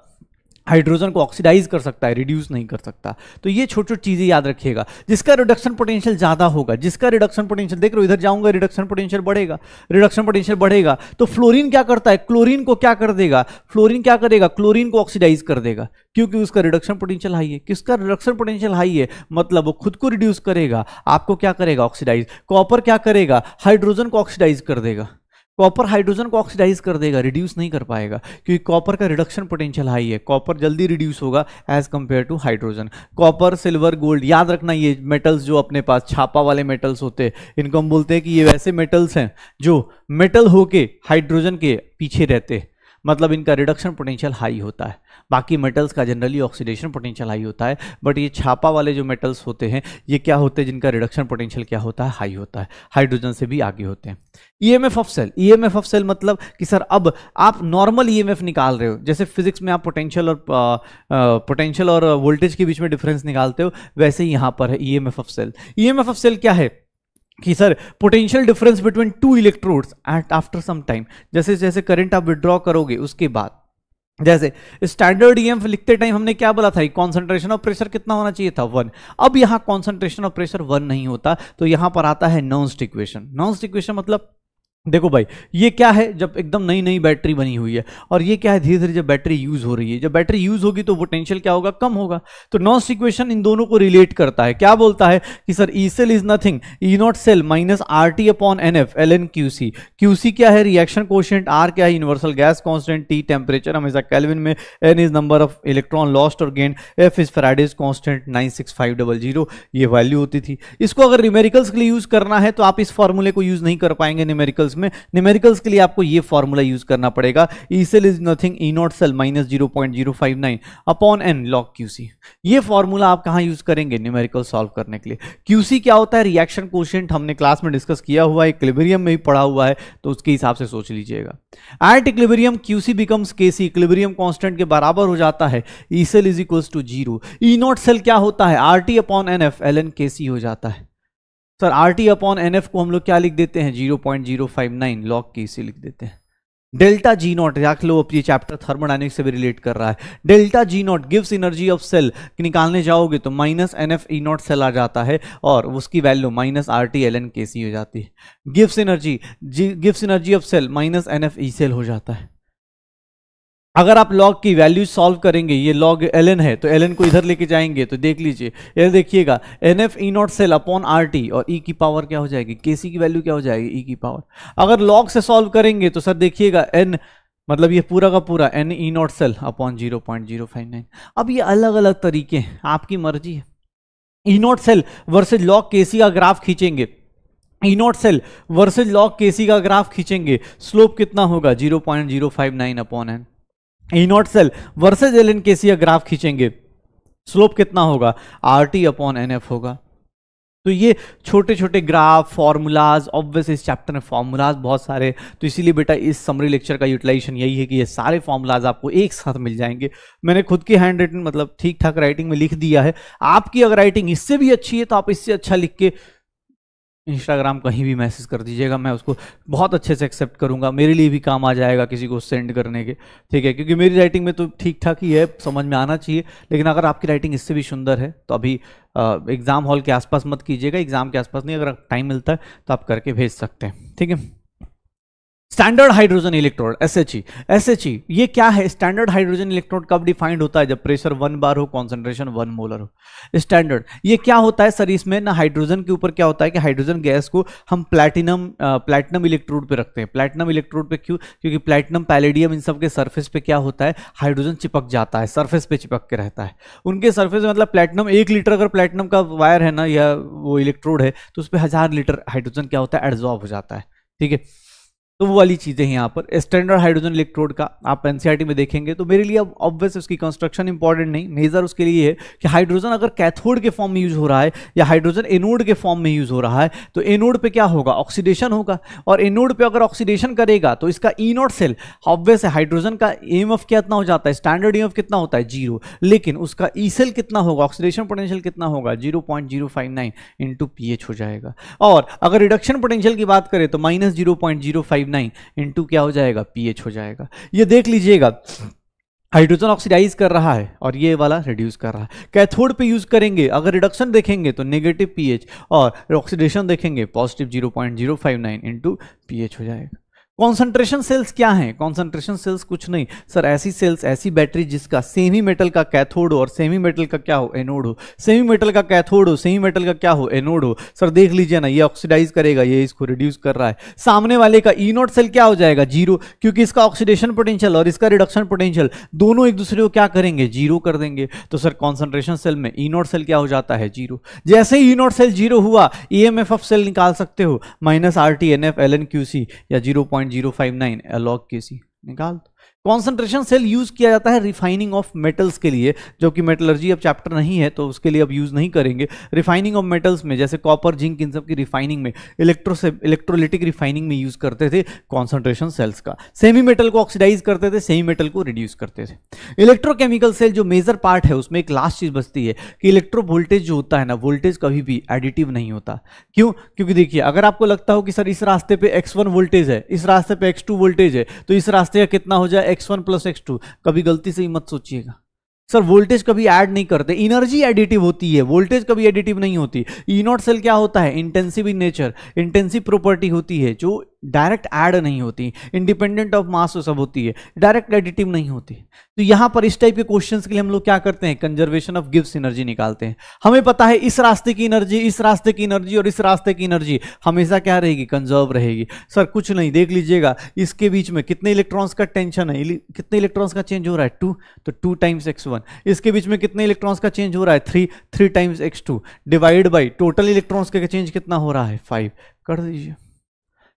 हाइड्रोजन को ऑक्सीडाइज कर सकता है रिड्यूस नहीं कर सकता तो ये छोटी छोटी चीज़ें याद रखिएगा जिसका रिडक्शन पोटेंशियल ज़्यादा होगा जिसका रिडक्शन पोटेंशियल देख रहे हो इधर जाऊंगा रिडक्शन पोटेंशियल बढ़ेगा रिडक्शन पोटेंशियल बढ़ेगा तो फ्लोरीन क्या करता है क्लोरीन को क्या कर देगा फ्लोरीन क्या करेगा क्लोरीन को ऑक्सीडाइज कर देगा क्योंकि उसका रिडक्शन पोटेंशियल हाई है किसका रिडक्शन पोटेंशियल हाई है मतलब वो खुद को रिड्यूस करेगा आपको क्या करेगा ऑक्सीडाइज कॉपर क्या करेगा हाइड्रोजन को ऑक्सीडाइज कर देगा कॉपर हाइड्रोजन को ऑक्सीडाइज कर देगा रिड्यूस नहीं कर पाएगा क्योंकि कॉपर का रिडक्शन पोटेंशियल हाई है कॉपर जल्दी रिड्यूस होगा as compare to hydrogen copper silver gold याद रखना ये मेटल्स जो अपने पास छापा वाले मेटल्स होते हैं इनको हम बोलते हैं कि ये वैसे मेटल्स हैं जो मेटल होके हाइड्रोजन के पीछे रहते हैं मतलब इनका रिडक्शन पोटेंशियल हाई होता है बाकी मेटल्स का जनरली ऑक्सीडेशन पोटेंशियल हाई होता है बट ये छापा वाले जो मेटल्स होते हैं ये क्या होते हैं जिनका रिडक्शन पोटेंशियल क्या होता है हाई होता है हाइड्रोजन से भी आगे होते हैं E M F of cell E M F of cell मतलब कि सर अब आप नॉर्मल ई एम एफ निकाल रहे हो जैसे फिजिक्स में आप पोटेंशियल और पोटेंशियल और वोल्टेज के बीच में डिफरेंस निकालते हो वैसे ही यहाँ पर है E M F of cell E M F of cell क्या है कि sir potential difference between two electrodes at after some time जैसे जैसे करंट आप विड्रॉ करोगे उसके बाद जैसे स्टैंडर्ड ईएमएफ e लिखते टाइम हमने क्या बोला था कॉन्सेंट्रेशन ऑफ प्रेशर कितना होना चाहिए था वन अब यहां कॉन्सेंट्रेशन ऑफ प्रेशर वन नहीं होता तो यहां पर आता है नॉन इक्वेशन नॉन इक्वेशन मतलब देखो भाई ये क्या है जब एकदम नई नई बैटरी बनी हुई है और ये क्या है धीरे धीरे जब बैटरी यूज हो रही है जब बैटरी यूज होगी तो पोटेंशियल क्या होगा कम होगा तो नॉन सिक्वेशन इन दोनों को रिलेट करता है क्या बोलता है कि sir E cell is nothing E naught cell minus R T upon N F L N Q C Q C क्या है रिएक्शन क्वेश्चन आर क्या है universal gas constant T temperature हमेशा कैलविन में N is number of electron lost और gain F is Faraday's constant nine six five double zero ये वैल्यू होती थी इसको अगर न्यूमेरिकल्स के लिए यूज करना है तो आप इस फॉर्मूले को यूज नहीं कर पाएंगे न्यूमेरिकल्स इसमें न्यूमेरिकल्स के लिए आपको ये फॉर्मूला यूज करना पड़ेगा E cell is nothing E naught cell minus zero point zero five nine upon N log Q C ये फॉर्मूला आप कहाँ यूज करेंगे न्यूमेरिकल सॉल्व करने के लिए क्यूसी क्या होता है रिएक्शन क्वेश्चन हमने क्लास में डिस्कस किया हुआ है इक्लिबेरियम में भी पढ़ा हुआ है तो उसके हिसाब से सोच लीजिएगा एट इक्लिबेरियम क्यूसी बिकम्स के सी इक्लिबेरियम कॉन्स्टेंट के बराबर हो जाता है E cell is equals to zero E naught cell क्या होता है R T upon N F L N K C हो जाता है sir R T upon N F को हम लोग क्या लिख देते हैं zero point zero five nine log K इसे लिख देते हैं डेल्टा जी नॉट याख लो अब ये चैप्टर थर्मोडाइनिक्स से भी रिलेट कर रहा है delta ji not gives energy of cell निकालने जाओगे तो minus N F E naught cell आ जाता है और उसकी value minus R T L N K C हो जाती है gives energy gives energy of cell minus N F E cell हो जाता है अगर आप लॉग की वैल्यू सॉल्व करेंगे ये लॉग एल है तो एल को इधर लेके जाएंगे तो देख लीजिए ये देखिएगा N F E naught cell upon R T और ई e की पावर क्या हो जाएगी के सी की वैल्यू क्या हो जाएगी ई e की पावर अगर लॉग से सॉल्व करेंगे तो सर देखिएगा एन मतलब ये पूरा का पूरा N E naught cell upon zero point zero five nine अब ये अलग अलग तरीके हैं आपकी मर्जी है E naught cell versus log K C का ग्राफ खींचेंगे E naught cell versus log K C का ग्राफ खींचेंगे स्लोप कितना होगा zero point zero five nine upon N E naught cell versus L N K C graph खींचेंगे स्लोप कितना होगा R T upon N F होगा तो ये छोटे छोटे ग्राफ फार्मूलाज ऑब्वियस इस चैप्टर में फार्मूलाज बहुत सारे तो इसीलिए बेटा इस समरी लेक्चर का यूटिलाइजेशन यही है कि ये सारे फार्मूलाज आपको एक साथ मिल जाएंगे मैंने खुद की हैंड रिटन मतलब ठीक ठाक राइटिंग में लिख दिया है आपकी अगर राइटिंग इससे भी अच्छी है तो आप इससे अच्छा लिख के इंस्टाग्राम कहीं भी मैसेज कर दीजिएगा मैं उसको बहुत अच्छे से एक्सेप्ट करूँगा मेरे लिए भी काम आ जाएगा किसी को सेंड करने के ठीक है क्योंकि मेरी राइटिंग में तो ठीक ठाक ही है समझ में आना चाहिए लेकिन अगर आपकी राइटिंग इससे भी सुंदर है तो अभी एग्ज़ाम हॉल के आसपास मत कीजिएगा एग्ज़ाम के आसपास नहीं अगर टाइम मिलता है तो आप करके भेज सकते हैं ठीक है standard hydrogen electrode S H E S H E ये क्या है स्टैंडर्ड हाइड्रोजन इलेक्ट्रोड कब डिफाइंड होता है जब प्रेशर वन बार हो कॉन्सेंट्रेशन वन मोलर हो स्टैंडर्ड ये क्या होता है सर इसमें ना हाइड्रोजन के ऊपर क्या होता है कि हाइड्रोजन गैस को हम प्लैटिनम प्लैटिनम इलेक्ट्रोड पे रखते हैं प्लैटिनम इलेक्ट्रोड पे क्यों क्योंकि प्लैटिनम पैलेडियम इन सब के सर्फेस पे क्या होता है हाइड्रोजन चिपक जाता है सर्फेस पे चिपक के रहता है उनके सर्फेस मतलब प्लैटिनम एक लीटर अगर प्लैटिनम का वायर है ना या वो इलेक्ट्रोड है तो उस पर हज़ार लीटर हाइड्रोजन क्या होता है एड्जॉर्ब हो जाता है ठीक है तो वो वाली चीज़ें हैं यहाँ पर स्टैंडर्ड हाइड्रोजन इलेक्ट्रोड का आप एनसीआरटी e में देखेंगे तो मेरे लिए अब ऑब्वियस उसकी कंस्ट्रक्शन इंपॉर्टेंट नहीं मेजर उसके लिए है कि हाइड्रोजन अगर कैथोड के फॉर्म में यूज हो रहा है या हाइड्रोजन एनोड के फॉर्म में यूज हो रहा है तो एनोड पे क्या होगा ऑक्सीडेशन होगा और एनोड पे अगर ऑक्सीडेशन करेगा तो इसका ईनोड सेल ऑब्वियस है हाइड्रोजन का एम एफ कितना हो जाता है स्टैंडर्ड एम एफ कितना होता है जीरो लेकिन उसका ई e सेल कितना होगा ऑक्सीडेशन पोटेंशियल कितना होगा zero point zero five nine into P H हो जाएगा और अगर रिडक्शन पोटेंशियल की बात करें तो minus zero point zero five nine into क्या हो जाएगा पीएच हो जाएगा ये देख लीजिएगा हाइड्रोजन ऑक्सीडाइज कर रहा है और ये वाला रिड्यूस कर रहा है कैथोड पे यूज करेंगे अगर रिडक्शन देखेंगे तो नेगेटिव पीएच और ऑक्सीडेशन देखेंगे positive 0.059 point zero five nine into हो जाएगा कॉन्सेंट्रेशन सेल्स क्या हैं कॉन्सेंट्रेशन सेल्स कुछ नहीं सर ऐसी सेल्स ऐसी बैटरी जिसका सेमी मेटल का कैथोड हो और सेमी मेटल का क्या हो एनोड हो सेमी मेटल का कैथोड हो सेमी मेटल का क्या हो एनोड हो सर देख लीजिए ना ये ऑक्सीडाइज करेगा ये इसको रिड्यूस कर रहा है सामने वाले का ई नोट सेल क्या हो जाएगा जीरो क्योंकि इसका ऑक्सीडेशन पोटेंशियल और इसका रिडक्शन पोटेंशियल दोनों एक दूसरे को क्या करेंगे जीरो कर देंगे तो सर कॉन्सेंट्रेशन सेल में ई नोट सेल क्या हो जाता है जीरो जैसे ही ई नोट सेल जीरो हुआ E M F of cell निकाल सकते हो minus R T N F L N Q C या zero point point zero five nine log K C निकाल दो कॉन्सेंट्रेशन सेल यूज किया जाता है रिफाइनिंग ऑफ मेटल्स के लिए जो कि मेटलर्जी अब चैप्टर नहीं है तो उसके लिए अब यूज नहीं करेंगे रिफाइनिंग ऑफ मेटल्स में जैसे कॉपर जिंक इन सब की रिफाइनिंग में इलेक्ट्रो इलेक्ट्रोलिटिक रिफाइनिंग में यूज करते थे कॉन्सेंट्रेशन सेल्स का सेमी मेटल को ऑक्सीडाइज करते थे सेमी मेटल को रिड्यूस करते थे इलेक्ट्रोकेमिकल सेल जो मेजर पार्ट है उसमें एक लास्ट चीज बचती है कि इलेक्ट्रो वोल्टेज जो होता है ना वोल्टेज कभी भी एडिटिव नहीं होता क्यों क्योंकि देखिए अगर आपको लगता हो कि सर इस रास्ते पे एक्स वोल्टेज है इस रास्ते पर एक्स वोल्टेज है तो इस रास्ते का कितना हो जाए X one plus X two कभी गलती से ही मत सोचिएगा सर वोल्टेज कभी ऐड नहीं करते इनर्जी एडिटिव होती है वोल्टेज कभी एडिटिव नहीं होती ई नॉट सेल क्या होता है intensive in nature intensive property होती है जो डायरेक्ट ऐड नहीं होती इंडिपेंडेंट ऑफ मास सब होती है डायरेक्ट एडिटिव नहीं होती तो यहाँ पर इस टाइप के क्वेश्चंस के लिए हम लोग क्या करते हैं कंजर्वेशन ऑफ गिव्स एनर्जी निकालते हैं हमें पता है इस रास्ते की एनर्जी इस रास्ते की एनर्जी और इस रास्ते की एनर्जी हमेशा क्या रहेगी कंजर्व रहेगी सर कुछ नहीं देख लीजिएगा इसके बीच में कितने इलेक्ट्रॉन्स का टेंशन है कितने इलेक्ट्रॉन्स का चेंज हो रहा है टू तो टू टाइम्स एक्स वन इसके बीच में कितने इलेक्ट्रॉन्स का चेंज हो रहा है three three times X two divide by total electrons का चेंज कितना हो रहा है फाइव कर दीजिए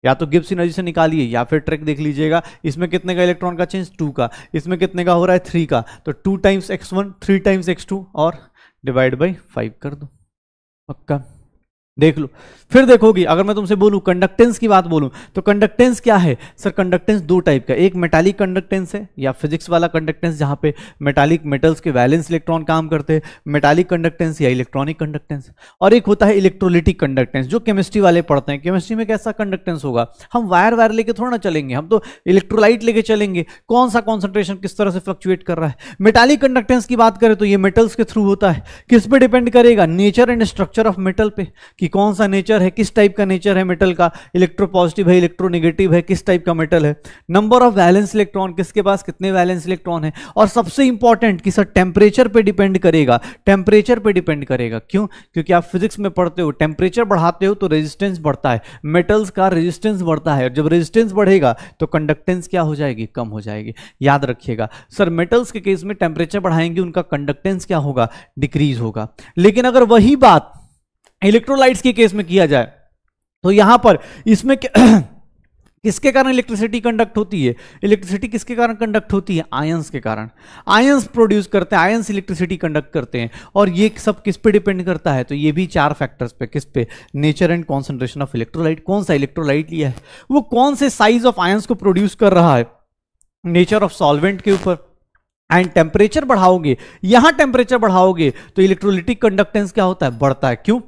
या तो गिब्स एनर्जी से निकालिए या फिर ट्रैक देख लीजिएगा इसमें कितने का इलेक्ट्रॉन का चेंज टू का इसमें कितने का हो रहा है थ्री का तो two times X one three times X two और डिवाइड बाई फाइव कर दो पक्का देख लो फिर देखोगी अगर मैं तुमसे बोलूं कंडक्टेंस की बात बोलूं तो कंडक्टेंस क्या है सर कंडक्टेंस दो टाइप का एक मेटालिक कंडक्टेंस है या फिजिक्स वाला कंडक्टेंस जहां पे मेटालिक मेटल्स के वैलेंस इलेक्ट्रॉन काम करते हैं मेटालिक कंडक्टेंस या इलेक्ट्रॉनिक कंडक्टेंस और एक होता है इलेक्ट्रोलिटिक कंडक्टेंस जो केमिस्ट्री वाले पढ़ते हैं केमिस्ट्री में कैसा कंडक्टेंस होगा हम वायर वायर लेके थोड़ा ना चलेंगे हम तो इलेक्ट्रोलाइट लेके चलेंगे कौन सा कॉन्सेंट्रेशन किस तरह से फ्लक्चुएट कर रहा है मेटालिक कंडक्टेंस की बात करें तो ये मेटल्स के थ्रू होता है किस पे डिपेंड करेगा nature and structure of metal पे कि कौन सा नेचर है किस टाइप का नेचर है मेटल का इलेक्ट्रो पॉजिटिव है इलेक्ट्रोनेगेटिव है किस टाइप का मेटल है नंबर ऑफ वैलेंस इलेक्ट्रॉन किसके पास कितने वैलेंस इलेक्ट्रॉन है और सबसे इंपॉर्टेंट कि सर टेम्परेचर पर डिपेंड करेगा टेम्परेचर पर डिपेंड करेगा क्यों क्योंकि आप फिजिक्स में पढ़ते हो टेम्परेचर बढ़ाते हो तो रेजिस्टेंस बढ़ता है मेटल्स का रेजिस्टेंस बढ़ता है जब रेजिस्टेंस बढ़ेगा तो कंडक्टेंस क्या हो जाएगी कम हो जाएगी याद रखिएगा सर मेटल्स के केस में टेम्परेचर बढ़ाएंगे उनका कंडक्टेंस क्या होगा डिक्रीज होगा लेकिन अगर वही बात इलेक्ट्रोलाइट्स के केस में किया जाए तो यहां पर इसमें किसके कारण इलेक्ट्रिसिटी कंडक्ट होती है इलेक्ट्रिसिटी किसके कारण कंडक्ट होती है आयंस के कारण आयंस प्रोड्यूस करते हैं आयंस इलेक्ट्रिसिटी कंडक्ट करते हैं और ये सब किस पे डिपेंड करता है तो ये भी चार फैक्टर्स पे किस पे nature and concentration of electrolyte कौन सा इलेक्ट्रोलाइट लिया है वो कौन से साइज ऑफ आयंस को प्रोड्यूस कर रहा है नेचर ऑफ सॉल्वेंट के ऊपर एंड टेम्परेचर बढ़ाओगे यहां टेम्परेचर बढ़ाओगे तो इलेक्ट्रोलिटिक कंडक्टेंस क्या होता है बढ़ता है क्यों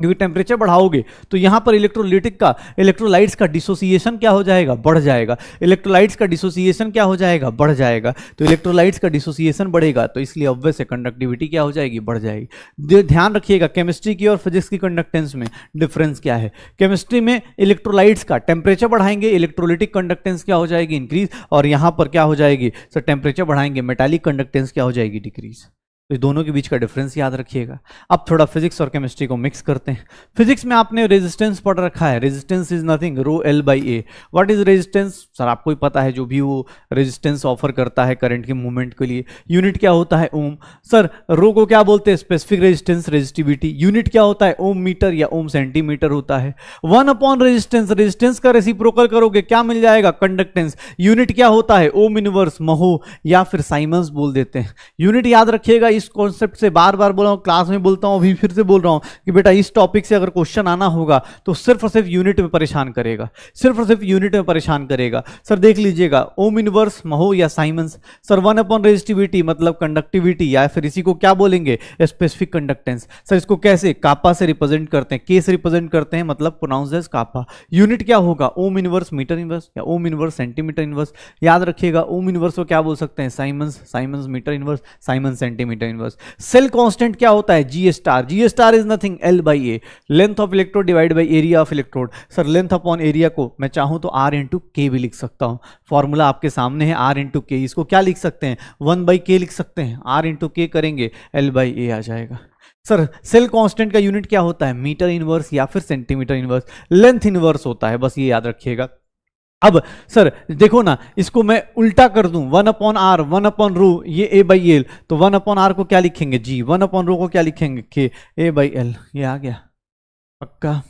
क्योंकि टेम्परेचर बढ़ाओगे तो यहाँ पर इलेक्ट्रोलिटिक का इलेक्ट्रोलाइट्स का डिसोसिएशन क्या हो जाएगा बढ़ जाएगा इलेक्ट्रोलाइट्स का डिसोसिएशन क्या हो जाएगा बढ़ जाएगा तो इलेक्ट्रोलाइट्स का डिसोसिएशन बढ़ेगा तो इसलिए ऑब्वियस है कंडक्टिविटी क्या हो जाएगी बढ़ जाएगी ध्यान रखिएगा केमिस्ट्री की और फिजिक्स की कंडक्टेंस में डिफरेंस क्या है केमिस्ट्री में इलेक्ट्रोलाइट्स का टेम्परेचर बढ़ाएंगे इलेक्ट्रोलिटिक कंडक्टेंस क्या हो जाएगी इंक्रीज और यहाँ पर क्या हो जाएगी सर टेम्परेचर बढ़ाएंगे मेटालिक कंडक्टेंस क्या हो जाएगी डिक्रीज़ तो दोनों के बीच का डिफरेंस याद रखिएगा अब थोड़ा फिजिक्स और केमिस्ट्री को मिक्स करते हैं फिजिक्स में आपने रेजिस्टेंस पढ़ रखा है resistance is nothing rho L by A what is resistance sir आपको ही पता है जो भी वो रेजिस्टेंस ऑफर करता है करंट के मूवमेंट के लिए यूनिट क्या होता है ओम सर रो को क्या बोलते हैं स्पेसिफिक रेजिस्टेंस रेजिस्टिविटी यूनिट क्या होता है ओम मीटर या ओम सेंटीमीटर होता है वन अपॉन रेजिस्टेंस रेजिस्टेंस का रेसी करोगे क्या मिल जाएगा कंडक्टेंस यूनिट क्या होता है ओम यूनिवर्स महो या फिर साइमंस बोल देते हैं यूनिट याद रखिएगा इस कॉन्सेप्ट से बार बार बोला हूँ क्लास में बोलता हूँ अभी फिर से बोल रहा हूँ कि बेटा इस टॉपिक से अगर क्वेश्चन आना होगा तो सिर्फ और सिर्फ यूनिट में परेशान करेगा सिर्फ और सिर्फ यूनिट में परेशान करेगा सर देख लीजिएगा ओम इनवर्स महो या siemens sir one upon resistivity मतलब कंडक्टिविटी या फिर इसी को क्या बोलेंगे स्पेसिफिक कंडक्टेंस सर इसको कैसे कापा से रिप्रेजेंट करते हैं के से रिप्रेजेंट करते हैं मतलब प्रोनाउंस एज कापा यूनिट क्या होगा ओम इनवर्स मीटर इनवर्स या ओम इनवर्स सेंटीमीटर इनवर्स याद रखिएगा ओम इनवर्स को क्या बोल सकते हैं siemens siemens metre inverse siemens centimetre inverse cell constant क्या होता है G star G star is nothing L by A length of electrode divide by area of electrode sir length upon area को मैं चाहूँ तो आर इंटू के भी लिख सकता हूँ फॉर्मूला आपके सामने है आर इंटू के इसको क्या लिख सकते हैं वन बाई के लिख सकते हैं आर इंटू के करेंगे एल बाई ए आ जाएगा सर सेल कांस्टेंट का यूनिट क्या होता है मीटर इनवर्स या फिर सेंटीमीटर इनवर्स लेंथ इनवर्स होता है बस ये याद रखिएगा अब सर देखो ना इसको मैं उल्टा कर दूं one upon R one upon rho ये ए बाई एल तो वन अपॉन आर को क्या लिखेंगे जी वन अपॉन रू को क्या लिखेंगे के ए बाई एल ये आ गया पक्का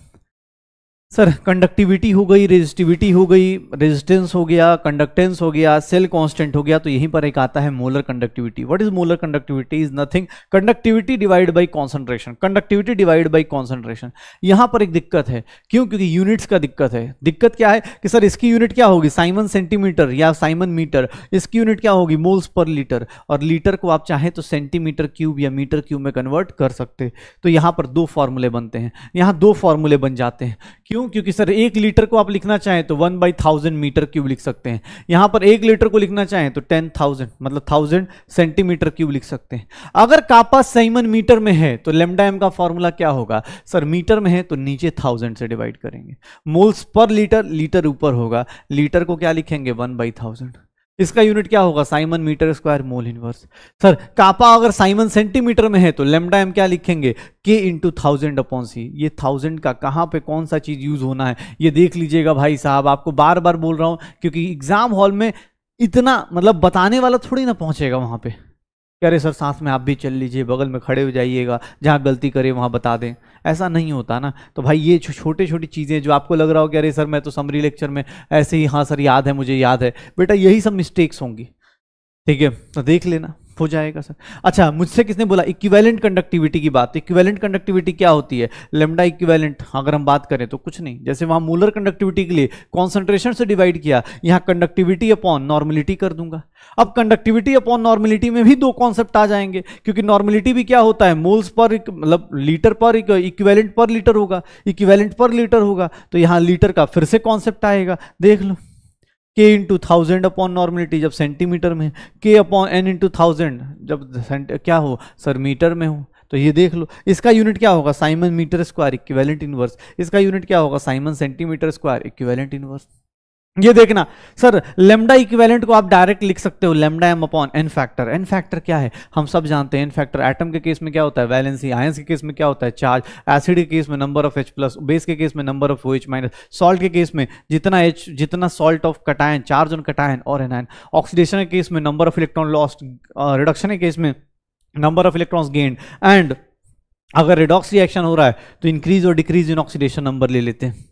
सर कंडक्टिविटी हो गई रेजिस्टिविटी हो गई रेजिस्टेंस हो गया कंडक्टेंस हो गया सेल कांस्टेंट हो गया तो यहीं पर एक आता है molar conductivity what is molar conductivity is nothing conductivity divide by concentration conductivity divide by concentration यहां पर एक दिक्कत है क्यों क्योंकि यूनिट्स का दिक्कत है दिक्कत क्या है कि सर इसकी यूनिट क्या होगी साइमन सेंटीमीटर या साइमन मीटर इसकी यूनिट क्या होगी मोल्स पर लीटर और लीटर को आप चाहें तो सेंटीमीटर क्यूब या मीटर क्यूब में कन्वर्ट कर सकते तो यहाँ पर दो फॉर्मूले बनते हैं यहाँ दो फॉर्मूले बन जाते हैं क्यों क्यों क्योंकि सर एक लीटर को आप लिखना चाहें तो one by thousand metre cube लिख सकते हैं यहां पर एक लीटर को लिखना चाहें तो टेन थाउजेंड मतलब थाउजेंड सेंटीमीटर क्यूब लिख सकते हैं अगर कापा सैमन मीटर में है तो लेमडा एम का फॉर्मूला क्या होगा सर मीटर में है तो नीचे थाउजेंड से डिवाइड करेंगे मोल्स पर लीटर लीटर ऊपर होगा लीटर को क्या लिखेंगे वन बाई थाउजेंड इसका यूनिट क्या होगा siemens metre square mole inverse sir kappa अगर साइमन सेंटीमीटर में है तो लेमडा एम क्या लिखेंगे के इंटू थाउजेंड अपॉन सी ये थाउजेंड का कहाँ पे कौन सा चीज यूज होना है ये देख लीजिएगा भाई साहब आपको बार बार बोल रहा हूँ क्योंकि एग्जाम हॉल में इतना मतलब बताने वाला थोड़ी ना पहुंचेगा वहां पे अरे सर साथ में आप भी चल लीजिए बगल में खड़े हो जाइएगा जहाँ गलती करे वहाँ बता दें ऐसा नहीं होता ना तो भाई ये छोटे छोटी चीज़ें जो आपको लग रहा हो कि अरे सर मैं तो समरी लेक्चर में ऐसे ही हाँ सर याद है मुझे याद है बेटा यही सब मिस्टेक्स होंगी ठीक है तो देख लेना हो जाएगा सर अच्छा मुझसे किसने बोला इक्विवेलेंट कंडक्टिविटी की बात इक्विवेलेंट कंडक्टिविटी क्या होती है लेमडा इक्विवेलेंट अगर हम बात करें तो कुछ नहीं जैसे वहां मूलर कंडक्टिविटी के लिए कॉन्सेंट्रेशन से डिवाइड किया यहाँ कंडक्टिविटी अपॉन नॉर्मलिटी कर दूंगा अब कंडक्टिविटी अपॉन नॉर्मलिटी में भी दो कॉन्सेप्ट आ जाएंगे क्योंकि नॉर्मलिटी भी क्या होता है मोल्स पर मतलब लीटर पर इक्वेलेंट पर लीटर होगा इक्वेलेंट पर लीटर होगा तो यहां लीटर का फिर से कॉन्सेप्ट आएगा देख लो K into thousand upon normality जब सेंटीमीटर में K upon N into thousand जब क्या हो सर मीटर में हो तो ये देख लो इसका यूनिट क्या होगा siemens metre square equivalent inverse इसका यूनिट क्या होगा siemens centimetre square equivalent inverse ये देखना सर लेमडा इक्वेलेंट को आप डायरेक्ट लिख सकते हो lambda M upon N factor N factor क्या है हम सब जानते हैं एन फैक्टर एटम के केस में क्या होता है वैलेंसी आयंस के केस में क्या होता है चार्ज एसिड के केस में number of H plus base के केस में number of H minus salt के केस में जितना एच जितना salt of cation charge on cation और एन ऑक्सीडेशन के केस में number of electron lost reduction के केस में number of electron gained and अगर रिडॉक्स रिएक्शन हो रहा है तो इंक्रीज और डिक्रीज इन ऑक्सीडेशन नंबर ले लेते हैं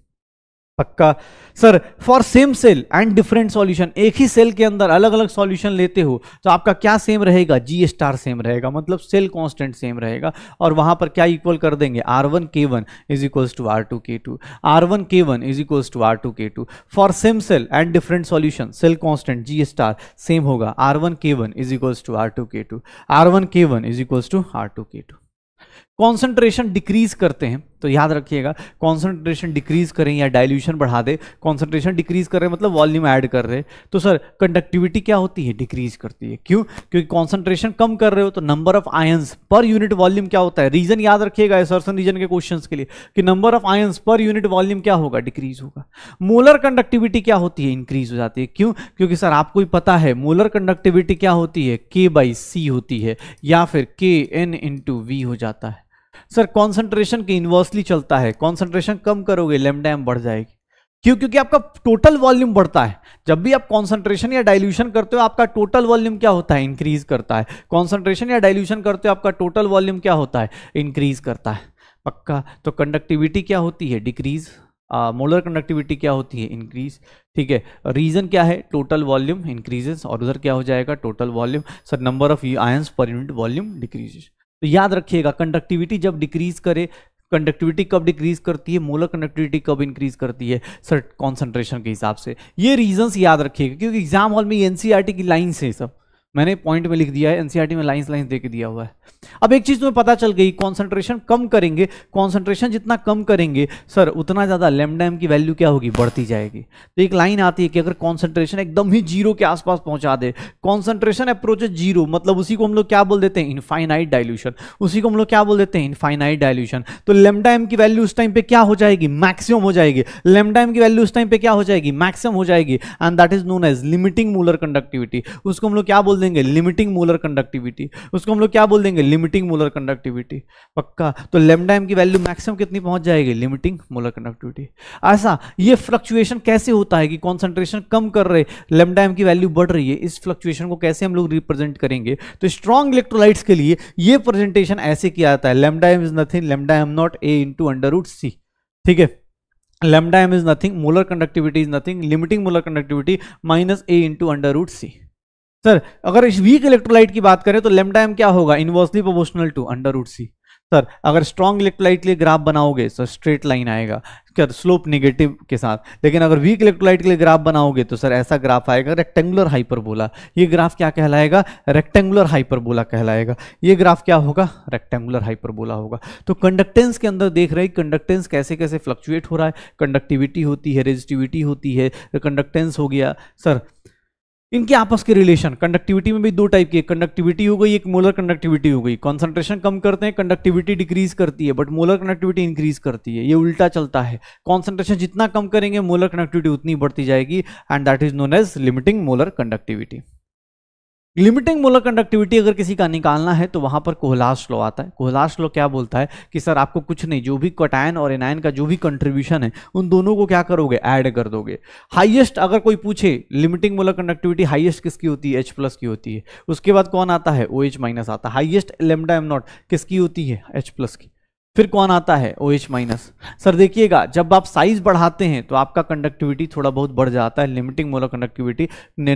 पक्का sir for same cell and different solution एक ही सेल के अंदर अलग अलग सॉल्यूशन लेते हो तो आपका क्या सेम रहेगा जी स्टार सेम रहेगा मतलब सेल कांस्टेंट सेम रहेगा और वहां पर क्या इक्वल कर देंगे R one K one is equals to R two K two R one K one is equals to R two K two for same cell and different solution cell constant G star same होगा R one K one is equals to R two K two R one K one is equals to R two K two concentration decrease करते हैं तो याद रखिएगा कॉन्सेंट्रेशन डिक्रीज करें या डाइल्यूशन बढ़ा दे कॉन्सेंट्रेशन डिक्रीज कर रहे मतलब वॉल्यूम ऐड कर रहे तो सर कंडक्टिविटी क्या होती है डिक्रीज करती है क्यों क्योंकि कॉन्सेंट्रेशन कम कर रहे हो तो number of ions per unit volume क्या होता है रीजन याद रखिएगा सर्सन रीजन के क्वेश्चन के लिए कि number of ions per unit volume क्या होगा डिक्रीज होगा मोलर कंडक्टिविटी क्या होती है इंक्रीज हो जाती है क्यों क्योंकि सर आपको ही पता है मोलर कंडक्टिविटी क्या होती है के बाई सी होती है या फिर के एन इंटू वी हो जाता है सर कॉन्सेंट्रेशन के इन्वर्सली चलता है कॉन्सेंट्रेशन कम करोगे लेमडा एम बढ़ जाएगी क्यों क्योंकि आपका टोटल वॉल्यूम बढ़ता है जब भी आप कॉन्सेंट्रेशन या डाइल्यूशन करते हो आपका टोटल वॉल्यूम क्या होता है इंक्रीज करता है कॉन्सेंट्रेशन या डाइल्यूशन करते हो आपका टोटल वॉल्यूम क्या होता है इंक्रीज करता है पक्का तो कंडक्टिविटी क्या होती है डिक्रीज मोलर कंडक्टिविटी क्या होती है इंक्रीज ठीक है रीजन क्या है टोटल वॉल्यूम इंक्रीजेस और उधर क्या हो जाएगा total volume sir number of ions per unit volume decreases तो याद रखिएगा कंडक्टिविटी जब डिक्रीज करे कंडक्टिविटी कब डिक्रीज करती है मोलर कंडक्टिविटी कब इंक्रीज करती है सर कॉन्सेंट्रेशन के हिसाब से ये रीजंस याद रखिएगा क्योंकि एग्जाम हॉल में एनसीईआरटी e की लाइन्स हैं सब मैंने पॉइंट में लिख दिया है एनसीईआरटी e में लाइंस लाइंस देके दिया हुआ है अब एक चीज तुम्हें पता चल गई कॉन्सेंट्रेशन कम करेंगे कॉन्सेंट्रेशन जितना कम करेंगे सर उतना ज्यादा लेमडैम की वैल्यू क्या होगी बढ़ती जाएगी तो एक लाइन आती है कि अगर कॉन्सेंट्रेशन एकदम ही जीरो के आसपास पहुंचा दे कॉन्सेंट्रेशन अप्रोच जीरो मतलब उसी को हम लोग क्या बोल देते हैं इनफाइनाइट डायल्यूशन उसी को हम लोग क्या बोल देते हैं इनफाइनाइट डायल्यूशन तो लेमडैम की वैल्यू उस टाइम पे क्या हो जाएगी मैक्सिमम हो जाएगी लेमडैम की वैल्यू उस टाइम पे क्या हो जाएगी मैक्सिमम हो जाएगी and that is known as limiting molar conductivity उसको हम लोग क्या बोल देंगे लिमिटिंग मोलर कंडक्टिविटी उसको हम लोग क्या बोल देंगे लिमिटिंग मोलर कंडक्टिविटी पक्का तो लेमडाइम की वैल्यू मैक्सिमम कितनी पहुंच जाएगी लिमिटिंग मोलर कंडक्टिविटी ऐसा ये फ्लक्चुएशन कैसे होता है कि कॉन्सेंट्रेशन कम कर रहे लेमडाइम की वैल्यू बढ़ रही है इस फ्लक्चुएशन को कैसे हम लोग रिप्रेजेंट करेंगे तो स्ट्रॉन्ग इलेक्ट्रोलाइट्स के लिए ये प्रेजेंटेशन ऐसे किया जाता है lambda m is nothing lambda M nought A into under root C ठीक है lambda m is nothing molar conductivity is nothing limiting molar conductivity minus a into under root c sir अगर इस वीक इलेक्ट्रोलाइट की बात करें तो लेमडा एम क्या होगा inversely proportional to under root C sir अगर स्ट्रॉन्ग इलेक्ट्रोलाइट के लिए ग्राफ बनाओगे सर स्ट्रेट लाइन आएगा क्या स्लोप नेगेटिव के साथ लेकिन अगर वीक इलेक्ट्रोलाइट के लिए ग्राफ बनाओगे तो सर ऐसा ग्राफ आएगा रेक्टेंगुलर हाइपरबोला ये ग्राफ क्या कहलाएगा रेक्टेंगुलर हाइपरबोला कहलाएगा ये ग्राफ क्या होगा रेक्टेंगुलर हाइपरबोला होगा तो कंडक्टेंस के अंदर देख रहे कंडक्टेंस कैसे कैसे फ्लक्चुएट हो रहा है कंडक्टिविटी होती है रेजिटिविटी होती है कंडक्टेंस हो गया सर इनके आपस के रिलेशन कंडक्टिविटी में भी दो टाइप की कंडक्टिविटी हो गई एक मोलर कंडक्टिविटी हो गई कॉन्सेंट्रेशन कम करते हैं कंडक्टिविटी डिक्रीज करती है बट मोलर कंडक्टिविटी इंक्रीज करती है ये उल्टा चलता है कॉन्सेंट्रेशन जितना कम करेंगे मोलर कंडक्टिविटी उतनी बढ़ती जाएगी and that is known as limiting molar conductivity limiting molar conductivity अगर किसी का निकालना है तो वहां पर कोहलास लो आता है कोहलास लो क्या बोलता है कि सर आपको कुछ नहीं जो भी कटायन और एनायन का जो भी कंट्रीब्यूशन है उन दोनों को क्या करोगे ऐड कर दोगे हाईएस्ट अगर कोई पूछे लिमिटिंग मोलर कंडक्टिविटी हाईएस्ट किसकी होती है एच प्लस की होती है उसके बाद कौन आता है ओ एच माइनस आता है हाइएस्ट लेमडा एम नॉट किसकी होती है एच प्लस की फिर कौन आता है ओ एच माइनस सर देखिएगा जब आप साइज बढ़ाते हैं तो आपका कंडक्टिविटी थोड़ा बहुत बढ़ जाता है limiting molar conductivity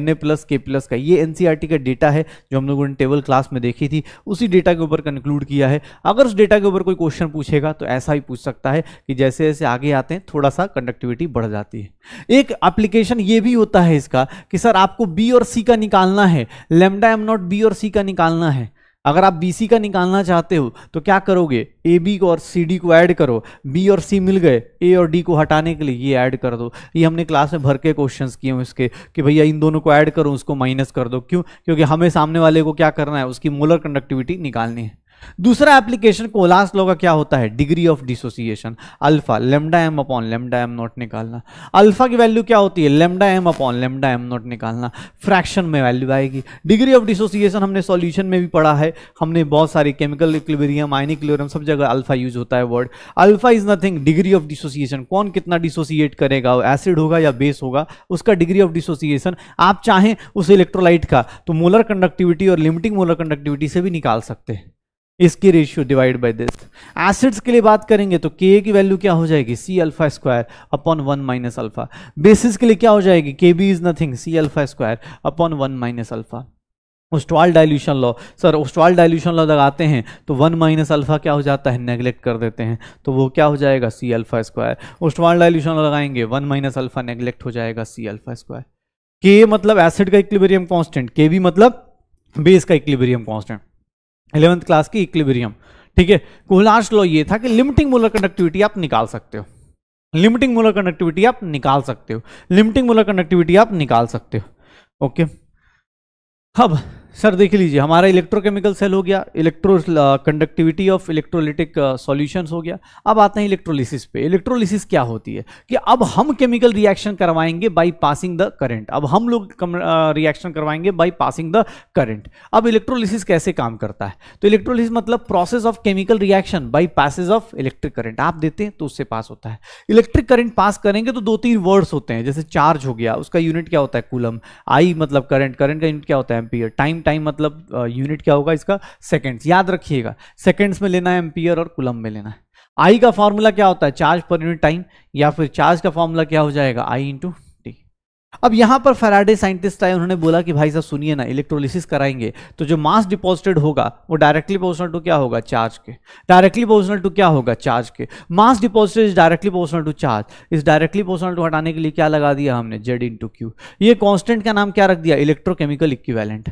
A plus K plus का ये एनसीईआरटी e का डेटा है जो हम लोगों ने टेबल क्लास में देखी थी उसी डेटा के ऊपर कंक्लूड किया है अगर उस डेटा के ऊपर कोई क्वेश्चन पूछेगा तो ऐसा ही पूछ सकता है कि जैसे जैसे आगे आते हैं थोड़ा सा कंडक्टिविटी बढ़ जाती है एक एप्लीकेशन ये भी होता है इसका कि सर आपको बी और सी का निकालना है लेमडा एम नॉट बी और सी का निकालना है अगर आप बी का निकालना चाहते हो तो क्या करोगे ए बी को और सी डी को ऐड करो बी और सी मिल गए ए और डी को हटाने के लिए ये ऐड कर दो ये हमने क्लास में भर के क्वेश्चन किए हैं इसके कि भैया इन दोनों को ऐड करो उसको माइनस कर दो क्यों क्योंकि हमें सामने वाले को क्या करना है उसकी मोलर कंडक्टिविटी निकालनी है दूसरा एप्लीकेशन कोलास लो का क्या होता है degree of dissociation alpha lambda M upon lambda M nought निकालना अल्फा की वैल्यू क्या होती है lambda M upon lambda M nought निकालना फ्रैक्शन में वैल्यू आएगी डिग्री ऑफ डिसोसिएशन हमने सॉल्यूशन में भी पढ़ा है हमने बहुत सारे केमिकल इक्लिबेरियम आइन इक्लिबेरियम सब जगह अल्फा यूज होता है word alpha is nothing degree of dissociation कौन कितना डिसोसिएट करेगा एसिड होगा या बेस होगा उसका डिग्री ऑफ डिसोसिएशन आप चाहें उस इलेक्ट्रोलाइट का तो मोलर कंडक्टिविटी और लिमिटिंग मोलर कंडक्टिविटी से भी निकाल सकते हैं इसकी ratio divide by this acids के लिए बात करेंगे तो के की वैल्यू क्या हो जाएगी C alpha square upon one minus alpha bases के लिए क्या हो जाएगी K B is nothing C alpha square upon one minus alpha Ostwald dilution law sir Ostwald dilution law लगाते हैं तो वन माइनस अल्फा क्या हो जाता है नेग्लेक्ट कर देते हैं तो वो क्या हो जाएगा C alpha square Ostwald dilution law लगाएंगे वन माइनस अल्फा नेग्लेक्ट हो जाएगा सी अल्फा स्क्वायर के मतलब एसिड का इक्लिबेरियम कॉन्स्टेंट के भी मतलब बेस का इक्लिबेरियम कॉन्स्टेंट इलेवंथ क्लास की इक्लिबेरियम ठीक है कोहलार्स लॉ ये था कि लिमिटिंग मोलर कंडक्टिविटी आप निकाल सकते हो लिमिटिंग मोलर कंडक्टिविटी आप निकाल सकते हो लिमिटिंग मोलर कंडक्टिविटी आप निकाल सकते हो ओके अब सर देख लीजिए हमारा इलेक्ट्रोकेमिकल सेल हो गया electro conductivity of electrolytic solutions हो गया अब आते हैं इलेक्ट्रोलिसिस पे इलेक्ट्रोलिसिस क्या होती है कि अब हम केमिकल रिएक्शन करवाएंगे बाय पासिंग द करंट अब हम लोग रिएक्शन uh, करवाएंगे बाय पासिंग द करंट अब इलेक्ट्रोलिसिस कैसे काम करता है तो इलेक्ट्रोलिसिस मतलब process of chemical reaction by passes of electric current आप देते हैं तो उससे पास होता है इलेक्ट्रिक करंट पास करेंगे तो दो तीन वर्ड्स होते हैं जैसे चार्ज हो गया उसका यूनिट क्या होता है कुलम आई मतलब करंट करंट का यूनिट क्या होता है एम्पियर टाइम टाइम मतलब यूनिट uh, क्या होगा इसका सेकेंड्स याद रखिएगा सेकेंड्स में लेना है एम्पियर और कुलम में लेना है आई का फॉर्मूला क्या होता है चार्ज पर यूनिट टाइम या फिर चार्ज का फॉर्मूला क्या हो जाएगा आई इंटू अब यहां पर फैराडे साइंटिस्ट आए उन्होंने बोला कि भाई साहब सुनिए ना इलेक्ट्रोलिसिस कराएंगे तो जो मास डिपॉजिटेड होगा वो डायरेक्टली पोर्सनल टू क्या होगा चार्ज के डायरेक्टली पोर्सनल टू क्या होगा चार्ज के mass deposited is directly proportional to charge is directly proportional to हटाने के लिए क्या लगा दिया हमने जेड इंटू क्यू ये कॉन्स्टेंट का नाम क्या रख दिया इलेक्ट्रोकेमिकल इक्वेलेंट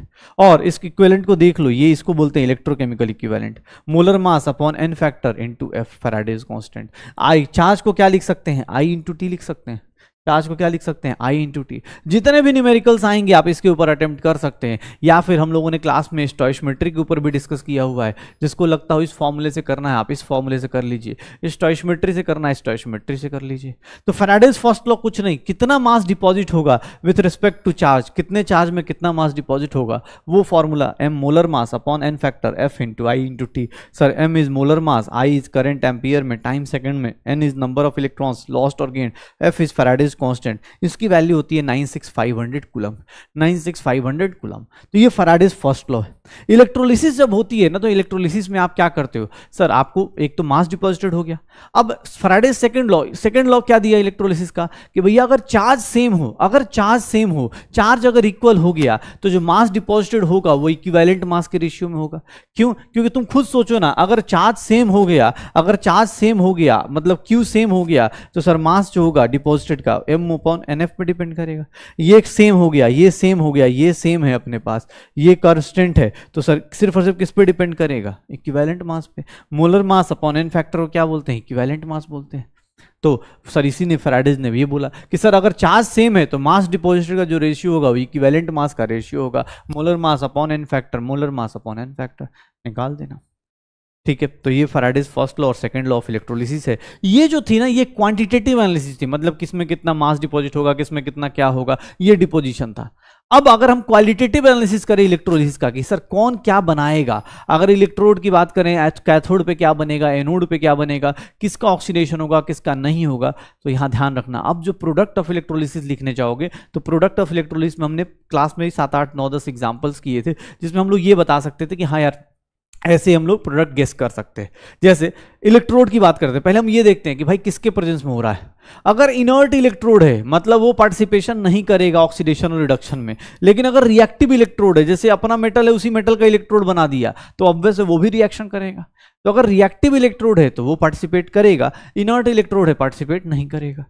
और इस इक्वेलेंट को देख लो ये इसको बोलते हैं electrochemical equivalent molar mass upon N factor into F Faraday's constant I charge को क्या लिख सकते हैं आई इंटू टी लिख सकते हैं चार्ज तो को क्या लिख सकते हैं आई इंटू टी जितने भी न्यूमेरिकल्स आएंगे आप इसके ऊपर अटेम्प्ट कर सकते हैं या फिर हम लोगों ने क्लास में स्टॉइशमेट्रिक के ऊपर भी डिस्कस किया हुआ है जिसको लगता हो इस फॉर्मूले से करना है आप इस फॉर्मूले से कर लीजिए स्टॉइशमेट्री से करना है स्टॉइशमेट्री से कर लीजिए तो फेराडेज फर्स्ट लॉ कुछ नहीं कितना मास डिपॉजिट होगा विथ रिस्पेक्ट टू चार्ज कितने चार्ज में कितना मास डिपॉजिट होगा वो formula M molar mass upon N factor F into I into T sir M is molar mass I is current ampere में टाइम सेकेंड में N is number of electrons lost और gain F is Faraday's is constant इसकी वैल्यू होती है 96500 कुलम 96500 कुलम तो ये फराडेज फर्स्ट लॉ है इलेक्ट्रोलिसिस जब होती है ना तो इलेक्ट्रोलिसिस में आप क्या करते हो सर आपको एक तो मास डिपॉजिटेड हो गया अब Faraday's second law second law क्या दिया इलेक्ट्रोलिसिस का कि भैया अगर चार्ज सेम हो अगर चार्ज सेम हो चार्ज अगर इक्वल हो गया तो जो मास डिपॉजिटेड होगा वो इक्वेलेंट मास के रेशियो में होगा क्यों क्योंकि तुम खुद सोचो ना अगर चार्ज सेम हो गया अगर चार्ज सेम हो गया मतलब क्यू सेम हो गया तो सर मास जो होगा डिपॉजिटेड का M upon N F depend करेगा ये सेम हो गया ये सेम हो गया ये सेम है अपने पास ये कॉन्स्टेंट है तो सर सिर्फ और सिर्फ किस पे डिपेंड करेगा इक्विवेलेंट मास पे molar mass upon N factor को क्या बोलते हैं इक्विवेलेंट मास बोलते हैं तो सर इसी ने फेराडेज ने भी ये बोला कि सर अगर चार्ज सेम है तो मास डिपोजिटर का जो रेशियो होगा वो इक्विवेलेंट मास का रेशियो होगा molar mass upon N factor molar mass upon N factor निकाल देना ठीक है तो ये फराडेज फर्स्ट लॉ और सेकंड लॉ ऑफ इलेक्ट्रोलिसिस है ये जो थी ना ये क्वांटिटेटिव एनालिसिस थी मतलब किसमें कितना मास डिपॉजिट होगा किसमें कितना क्या होगा ये डिपोजिशन था अब अगर हम क्वालिटेटिव एनालिसिस करें इलेक्ट्रोलिसिस का कि सर कौन क्या बनाएगा अगर इलेक्ट्रोड की बात करें कैथोड पे क्या बनेगा एनोड पे क्या बनेगा किसका ऑक्सीडेशन होगा किसका नहीं होगा तो यहाँ ध्यान रखना अब जो प्रोडक्ट ऑफ इलेक्ट्रोलिसिस लिखने जाओगे तो प्रोडक्ट ऑफ इलेक्ट्रोलिस में हमने क्लास में सात आठ नौ दस एग्जाम्पल्स किए थे जिसमें हम लोग ये बता सकते थे कि हाँ यार ऐसे हम लोग प्रोडक्ट गेस कर सकते हैं जैसे इलेक्ट्रोड की बात करते हैं पहले हम ये देखते हैं कि भाई किसके प्रेजेंस में हो रहा है अगर इनर्ट इलेक्ट्रोड है मतलब वो पार्टिसिपेशन नहीं करेगा ऑक्सीडेशन और रिडक्शन में लेकिन अगर रिएक्टिव इलेक्ट्रोड है जैसे अपना मेटल है उसी मेटल का इलेक्ट्रोड बना दिया तो ऑब्वियस वो भी रिएक्शन करेगा तो अगर रिएक्टिव इलेक्ट्रोड है तो वो पार्टिसिपेट करेगा इनर्ट इलेक्ट्रोड है पार्टिसिपेट नहीं करेगा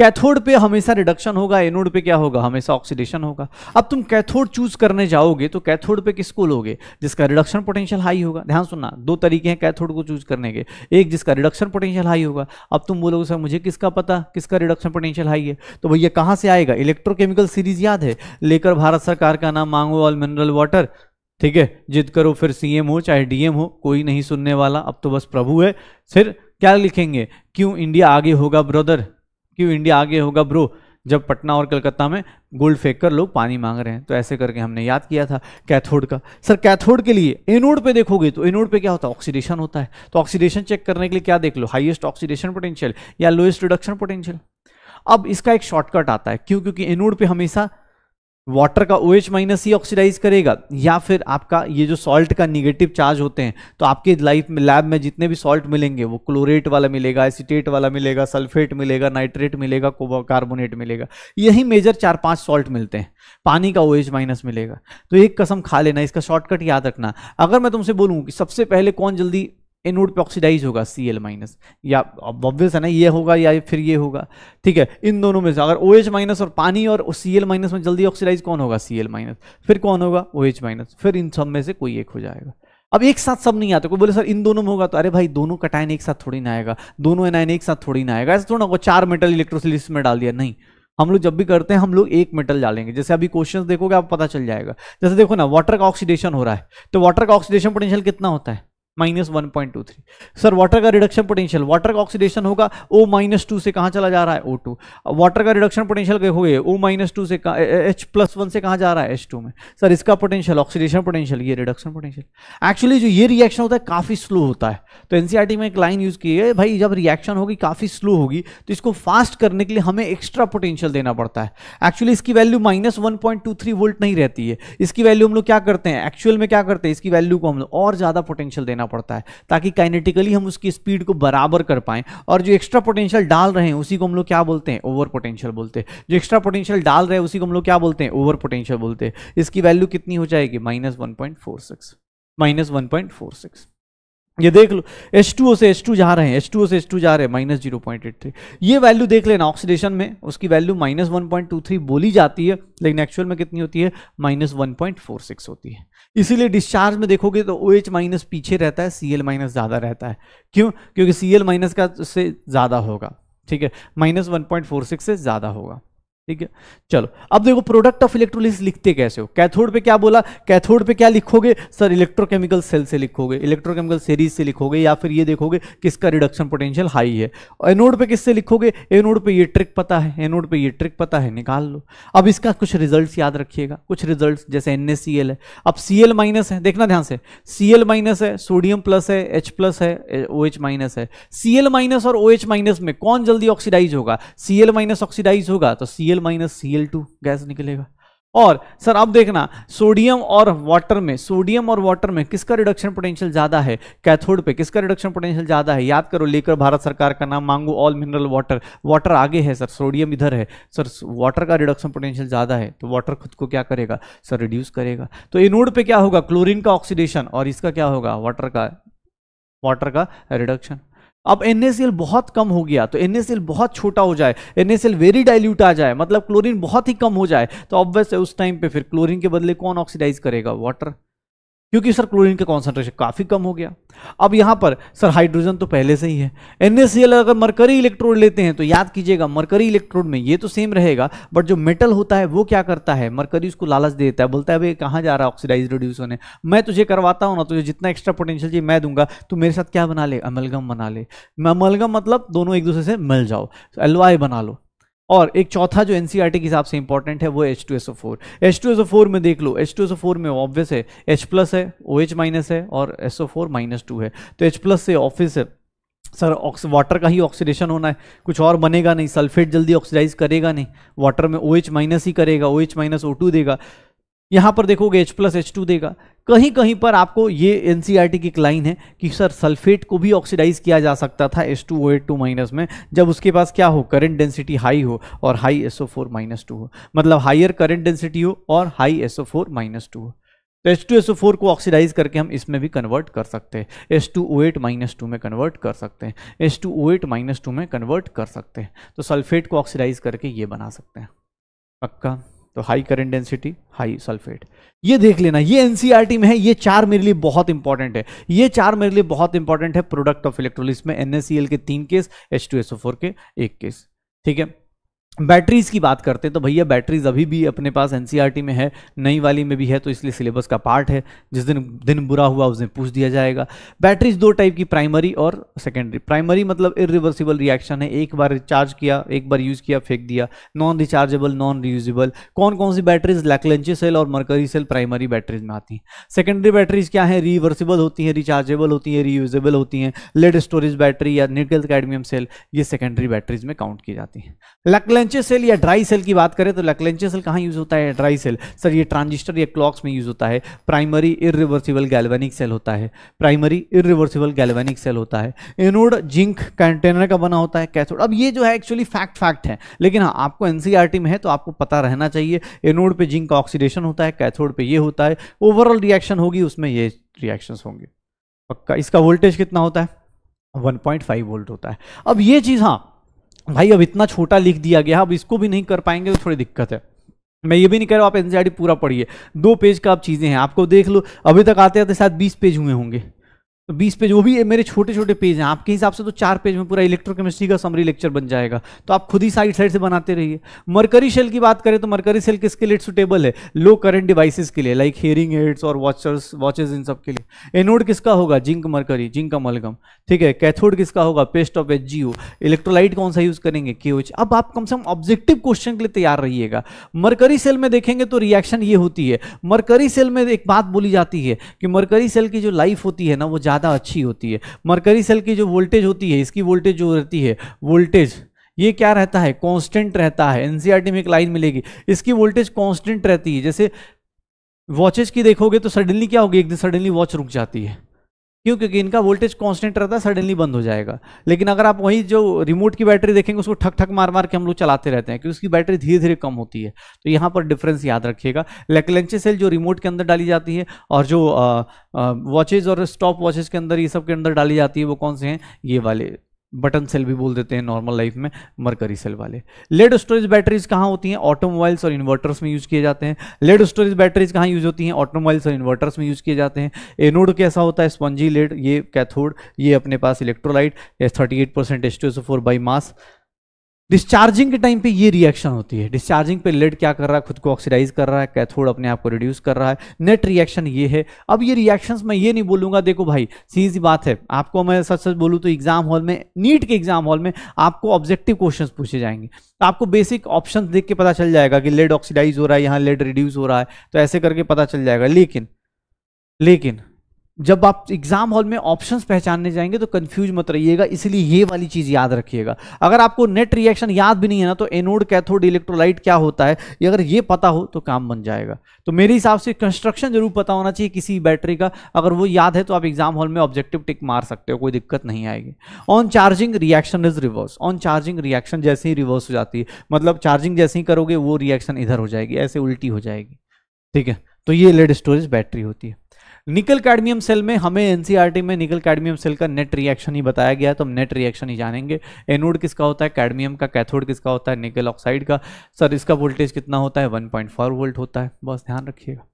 कैथोड पे हमेशा रिडक्शन होगा एनोड पे क्या होगा हमेशा ऑक्सीडेशन होगा अब तुम कैथोड चूज करने जाओगे तो कैथोड पे किसको लोगे जिसका रिडक्शन पोटेंशियल हाई होगा ध्यान सुनना दो तरीके हैं कैथोड को चूज करने के एक जिसका रिडक्शन पोटेंशियल हाई होगा अब तुम बोलोगे सर मुझे किसका पता किसका रिडक्शन पोटेंशियल हाई है तो भैया कहाँ से आएगा इलेक्ट्रोकेमिकल सीरीज याद है लेकर भारत सरकार का नाम मांगो ऑल मिनरल वाटर ठीक है जिद करो फिर सीएम हो चाहे डीएम हो कोई नहीं सुनने वाला अब तो बस प्रभु है फिर क्या लिखेंगे क्यों इंडिया आगे होगा ब्रदर क्यों इंडिया आगे होगा ब्रो जब पटना और कलकत्ता में गोल्ड फेंक कर लोग पानी मांग रहे हैं तो ऐसे करके हमने याद किया था कैथोड का सर कैथोड के लिए एनोड पे देखोगे तो एनोड पे क्या होता है ऑक्सीडेशन होता है तो ऑक्सीडेशन चेक करने के लिए क्या देख लो हाईएस्ट ऑक्सीडेशन पोटेंशियल या लोएस्ट रिडक्शन पोटेंशियल अब इसका एक शॉर्टकट आता है क्यों क्योंकि एनोड पे हमेशा वाटर का ओ एच माइनस ही ऑक्सीडाइज करेगा या फिर आपका ये जो सॉल्ट का निगेटिव चार्ज होते हैं तो आपके लाइफ में लैब में जितने भी सॉल्ट मिलेंगे वो क्लोरेट वाला मिलेगा एसिटेट वाला मिलेगा सल्फेट मिलेगा नाइट्रेट मिलेगा कार्बोनेट मिलेगा यही मेजर चार पांच सॉल्ट मिलते हैं पानी का ओ एच माइनस मिलेगा तो एक कसम खा लेना इसका शॉर्टकट याद रखना अगर मैं तुमसे बोलूँ कि सबसे पहले कौन जल्दी एनोड पे ऑक्सीडाइज होगा सी एल माइनस या ऑब्वियस है ना ये होगा या फिर ये होगा ठीक है इन दोनों में से अगर ओ एच माइनस और पानी और सी एल माइनस में जल्दी ऑक्सीडाइज कौन होगा सी एल माइनस फिर कौन होगा ओ एच माइनस फिर इन सब में से कोई एक हो जाएगा अब एक साथ सब नहीं आते कोई बोले सर इन दोनों में होगा तो अरे भाई दोनों कटाइन एक साथ थोड़ी ना आएगा दोनों एनाइन एक साथ थोड़ी ना आएगा ऐसा थोड़ा होगा चार मेटल इलेक्ट्रोसिलिस में डाल दिया नहीं हम लोग जब भी करते हैं हम लोग एक मेटल डालेंगे जैसे अभी क्वेश्चन देखोगे आप पता चल जाएगा जैसे देखो ना वाटर का ऑक्सीडेशन हो रहा है तो वाटर का ऑक्सीडेशन पोटेंशियल कितना होता है minus one point two three sir water का रिडक्शन पोटेंशियल वाटर का ऑक्सीडेशन होगा ओ माइनस टू से कहाँ चला जा रहा है ओ टू वाटर का रिडक्शन पोटेंशियल देखोगे ओ माइनस टू से एच प्लस वन से कहाँ जा रहा है एच टू में सर इसका पोटेंशियल ऑक्सीडेशन पोटेंशियल ये रिडक्शन पोटेंशियल एक्चुअली जो ये रिएक्शन होता है काफ़ी स्लो होता है तो एनसीआर e में एक लाइन यूज़ की है भाई जब रिएक्शन होगी काफ़ी स्लो होगी तो इसको फास्ट करने के लिए हमें एक्स्ट्रा पोटेंशियल देना पड़ता है एक्चुअली इसकी value minus one point two three volt नहीं रहती है इसकी वैल्यू हम लोग क्या करते हैं एक्चुअल में क्या करते हैं इसकी वैल्यू को हम लोग और ज़्यादा पोटेंशियल देना पड़ता है ताकि काइनेटिकली हम उसकी स्पीड को बराबर कर पाएं और जो एक्स्ट्रा पोटेंशियल डाल रहे हैं उसी को हम लोग क्या बोलते हैं ओवर पोटेंशियल बोलते हैं जो एक्स्ट्रा पोटेंशियल डाल रहे हैं उसी को हम लोग क्या बोलते हैं ओवर पोटेंशियल बोलते हैं इसकी वैल्यू कितनी हो जाएगी minus one point four six minus one point four six ये देख लो H2O से एस जा रहे हैं ओ से एस जा रहे हैं minus zero point eight three ये वैल्यू देख लेना ऑक्सीडेशन में उसकी value minus one point two three बोली जाती है लेकिन एक्चुअल में कितनी होती है minus one point four six होती है इसीलिए डिस्चार्ज में देखोगे तो ओ OH माइनस पीछे रहता है सी एल माइनस ज़्यादा रहता है क्यों क्योंकि सी एल माइनस का से ज़्यादा होगा ठीक है minus one point four six से ज़्यादा होगा ठीक है चलो अब देखो प्रोडक्ट ऑफ इलेक्ट्रोलिस लिखते कैसे हो कैथोड पे क्या बोला कैथोड पे क्या लिखोगे सर इलेक्ट्रोकेमिकल सेल से लिखोगे इलेक्ट्रोकेमिकल सीरीज से लिखोगे या फिर ये देखोगे किसका रिडक्शन पोटेंशियल हाई है एनोड पे किससे लिखोगे एनोड पे ये ट्रिक पता है एनोड पे ये ट्रिक पता है निकाल लो अब इसका कुछ रिजल्ट याद रखिएगा कुछ रिजल्ट जैसे एन है अब सी माइनस है देखना ध्यान से सी माइनस है सोडियम प्लस है एच प्लस है ओ एच माइनस है सी माइनस और ओ एच माइनस में कौन जल्दी ऑक्सीडाइज होगा सी माइनस ऑक्सीडाइज होगा तो C minus C L two gas निकलेगा और सर अब देखना सोडियम और वाटर में सोडियम और वाटर में किसका रिडक्शन पोटेंशियल ज्यादा है कैथोड पे किसका रिडक्शन पोटेंशियल ज्यादा है याद करो लेकर भारत सरकार का नाम मांगो ऑल मिनरल वाटर वाटर आगे है सर सोडियम इधर है सर वाटर का रिडक्शन पोटेंशियल ज्यादा है तो वाटर खुद को क्या करेगा सर रिड्यूस करेगा तो इनोड पे क्या होगा क्लोरिन का ऑक्सीडेशन और इसका क्या होगा वाटर का वाटर का रिडक्शन अब NaCl बहुत कम हो गया तो NaCl बहुत छोटा हो जाए NaCl वेरी डाइल्यूट आ जाए मतलब क्लोरीन बहुत ही कम हो जाए तो ऑब्वियस है उस टाइम पे फिर क्लोरीन के बदले कौन ऑक्सीडाइज करेगा वाटर क्योंकि सर क्लोरीन का कॉन्सेंट्रेशन काफ़ी कम हो गया अब यहां पर सर हाइड्रोजन तो पहले से ही है एन अगर मरकरी इलेक्ट्रोड लेते हैं तो याद कीजिएगा मरकरी इलेक्ट्रोड में ये तो सेम रहेगा बट जो मेटल होता है वो क्या करता है मरकरी उसको लालच दे देता है बोलता है भाई कहां जा रहा है ऑक्सीडाइज रिड्यूस होने मैं तुझे करवाता हूं ना तुझे जितना एक्स्ट्रा पोटेंशियल चाहिए मैं दूंगा तो मेरे साथ क्या बना ले अमलगम बना ले अमलगम मतलब दोनों एक दूसरे से मिल जाओ एलवाई बना लो और एक चौथा जो एनसीआर e के हिसाब से इंपॉर्टेंट है वो H two S O four H two S O four में देख लो H two S O four में ऑब्वियस है एच प्लस है ओ एच माइनस है और S O four minus two है तो एच प्लस से ऑफिस है सर ऑक्स वाटर का ही ऑक्सीडेशन होना है कुछ और बनेगा नहीं सल्फेट जल्दी ऑक्सीडाइज करेगा नहीं वाटर में ओ एच माइनस ही करेगा O H minus O two देगा यहां पर देखोगे एच प्लस एच टू देगा कहीं कहीं पर आपको ये एन e की एक लाइन है कि सर सल्फेट को भी ऑक्सीडाइज किया जा सकता था S two O eight two minus में जब उसके पास क्या हो करंट डेंसिटी हाई हो और high S O four minus two हो मतलब हाइयर करंट डेंसिटी हो और high S O four minus two हो तो S two S O four को ऑक्सीडाइज करके हम इसमें भी कन्वर्ट कर सकते हैं S two O eight minus two में कन्वर्ट कर सकते हैं S two O eight minus two में कन्वर्ट कर सकते हैं तो सल्फेट को ऑक्सीडाइज करके ये बना सकते हैं पक्का तो high current density high sulphate ये देख लेना ये एनसीईआरटी e में है ये चार मेरे लिए बहुत इंपॉर्टेंट है ये चार मेरे लिए बहुत इंपॉर्टेंट है प्रोडक्ट ऑफ इलेक्ट्रोलिस में एनएससीएल e के तीन केस एच के एक केस ठीक है बैटरीज़ की बात करते हैं तो भैया बैटरीज अभी भी अपने पास एनसीईआरटी e में है नई वाली में भी है तो इसलिए सिलेबस का पार्ट है जिस दिन दिन बुरा हुआ उस दिन पूछ दिया जाएगा बैटरीज दो टाइप की प्राइमरी और सेकेंडरी प्राइमरी मतलब इरिवर्सिबल रिएक्शन है एक बार चार्ज किया एक बार यूज़ किया फेंक दिया नॉन रिचार्जेबल नॉन रियूजेबल कौन कौन सी बैटरीज लैकलेंची सेल और मरकरी सेल प्राइमरी बैटरीज में आती हैं सेकेंडरी बैटरीज क्या है रिवर्सिबल होती हैं रिचार्जेबल होती हैं रीयूजेबल होती हैं लेड स्टोरेज बैटरी या निकल कैडमियम सेल ये सेकेंडरी बैटरीज में काउंट की जाती हैं लैकलेंच लकलेंचे सेल या ड्राई सेल की बात करें तो लकलेंचे सेल कहाँ यूज होता है ड्राई सेल सर ये ट्रांजिस्टर या क्लॉक्स में यूज होता है प्राइमरी इरिवर्सिबल गैल्वेनिक सेल होता है प्राइमरी इरिवर्सिबल गैल्वेनिक सेल होता है एनोड जिंक कंटेनर का बना होता है कैथोड अब ये जो है एक्चुअली फैक्ट फैक्ट है लेकिन हाँ आपको एनसीईआरटी e में है तो आपको पता रहना चाहिए एनोड पर जिंक ऑक्सीडेशन होता है कैथोड पर ये होता है ओवरऑल रिएक्शन होगी उसमें ये रिएक्शन होंगे पक्का इसका वोल्टेज कितना होता है 1.5 वोल्ट होता है अब ये चीज़ हाँ भाई अब इतना छोटा लिख दिया गया अब इसको भी नहीं कर पाएंगे तो थोड़ी दिक्कत है मैं ये भी नहीं कह रहा हूँ आप एनसीईआरटी e पूरा पढ़िए दो पेज का आप चीज़ें हैं आपको देख लो अभी तक आते आते शायद बीस पेज हुए होंगे तो 20 पेज वो भी मेरे छोटे छोटे पेज हैं आपके हिसाब से तो चार पेज में पूरा इलेक्ट्रोकेमिस्ट्री का समरी लेक्चर बन जाएगा तो आप खुद ही साइड साइड से बनाते रहिए मरकरी सेल की बात करें तो मरकरी सेल किसके लिए सुटेबल है लो करंट डिवाइसेस के लिए लाइक हेयरिंग एड्स और वॉचर्स वॉचेज इन सब के लिए एनोड किसका होगा जिंक मरकरी जिंक अमलगम ठीक है कैथोड किसका होगा पेस्ट ऑफ एच इलेक्ट्रोलाइट कौन सा यूज करेंगे के अब आप कम से कम ऑब्जेक्टिव क्वेश्चन के लिए तैयार रहिएगा मरकरी सेल में देखेंगे तो रिएक्शन ये होती है मरकरी सेल में एक बात बोली जाती है कि मरकरी सेल की जो लाइफ होती है ना वो ज्यादा ज़्यादा अच्छी होती है मरकरी सेल की जो वोल्टेज होती है इसकी वोल्टेज जो रहती है वोल्टेज ये क्या रहता है कांस्टेंट रहता है एनसीईआरटी e में एक लाइन मिलेगी इसकी वोल्टेज कांस्टेंट रहती है जैसे वॉचेज की देखोगे तो सडनली क्या होगी एक दिन सडनली वॉच रुक जाती है क्यों क्योंकि इनका वोल्टेज कांस्टेंट रहता है सडनली बंद हो जाएगा लेकिन अगर आप वही जो रिमोट की बैटरी देखेंगे उसको ठक ठक मार मार के हम लोग चलाते रहते हैं क्योंकि उसकी बैटरी धीरे धीरे कम होती है तो यहाँ पर डिफरेंस याद रखिएगा लेकलेंचे सेल जो रिमोट के अंदर डाली जाती है और जो वॉचेज और स्टॉप वॉचेज के अंदर ये सब के अंदर डाली जाती है वो कौन से हैं ये वाले बटन सेल भी बोल देते हैं नॉर्मल लाइफ में मरकरी सेल वाले लेड स्टोरेज बैटरीज कहाँ होती हैं ऑटोमोबाइल्स और इन्वर्टर्स में यूज किए जाते हैं लेड स्टोरेज बैटरीज कहाँ यूज होती हैं ऑटोमोबाइल्स और इन्वर्टर्स में यूज किए जाते हैं एनोड कैसा होता है स्पॉन्जी लेड ये कैथोड ये अपने पास electrolyte thirty eight percent S two S four by mass discharging के टाइम पे ये रिएक्शन होती है डिस्चार्जिंग पे लेड क्या कर रहा है खुद को ऑक्सीडाइज कर रहा है कैथोड अपने आप को रिड्यूस कर रहा है नेट रिएक्शन ये है अब ये रिएक्शंस मैं ये नहीं बोलूंगा देखो भाई सीधी सी बात है आपको मैं सच सच बोलूँ तो एग्जाम हॉल में नीट के एग्जाम हॉल में आपको ऑब्जेक्टिव क्वेश्चन पूछे जाएंगे तो आपको बेसिक ऑप्शन देख के पता चल जाएगा कि लेड ऑक्सीडाइज हो रहा है यहाँ लेड रिड्यूस हो रहा है तो ऐसे करके पता चल जाएगा लेकिन लेकिन जब आप एग्जाम हॉल में ऑप्शंस पहचानने जाएंगे तो कंफ्यूज मत रहिएगा इसलिए ये वाली चीज याद रखिएगा अगर आपको नेट रिएक्शन याद भी नहीं है ना तो एनोड कैथोड इलेक्ट्रोलाइट क्या होता है ये अगर ये पता हो तो काम बन जाएगा तो मेरे हिसाब से कंस्ट्रक्शन जरूर पता होना चाहिए किसी बैटरी का अगर वो याद है तो आप एग्जाम हॉल में ऑब्जेक्टिव टिक मार सकते हो कोई दिक्कत नहीं आएगी on charging reaction is reverse on charging reaction जैसे ही रिवर्स हो जाती है मतलब चार्जिंग जैसे ही करोगे वो रिएक्शन इधर हो जाएगी ऐसे उल्टी हो जाएगी ठीक है तो ये लेड स्टोरेज बैटरी होती है निकल कैडमियम सेल में हमें एनसीईआरटी e में निकल कैडमियम सेल का नेट रिएक्शन ही बताया गया तो हम नेट रिएक्शन ही जानेंगे एनोड किसका होता है कैडमियम का कैथोड किसका होता है निकल ऑक्साइड का सर इसका वोल्टेज कितना होता है 1.4 वोल्ट होता है बस ध्यान रखिएगा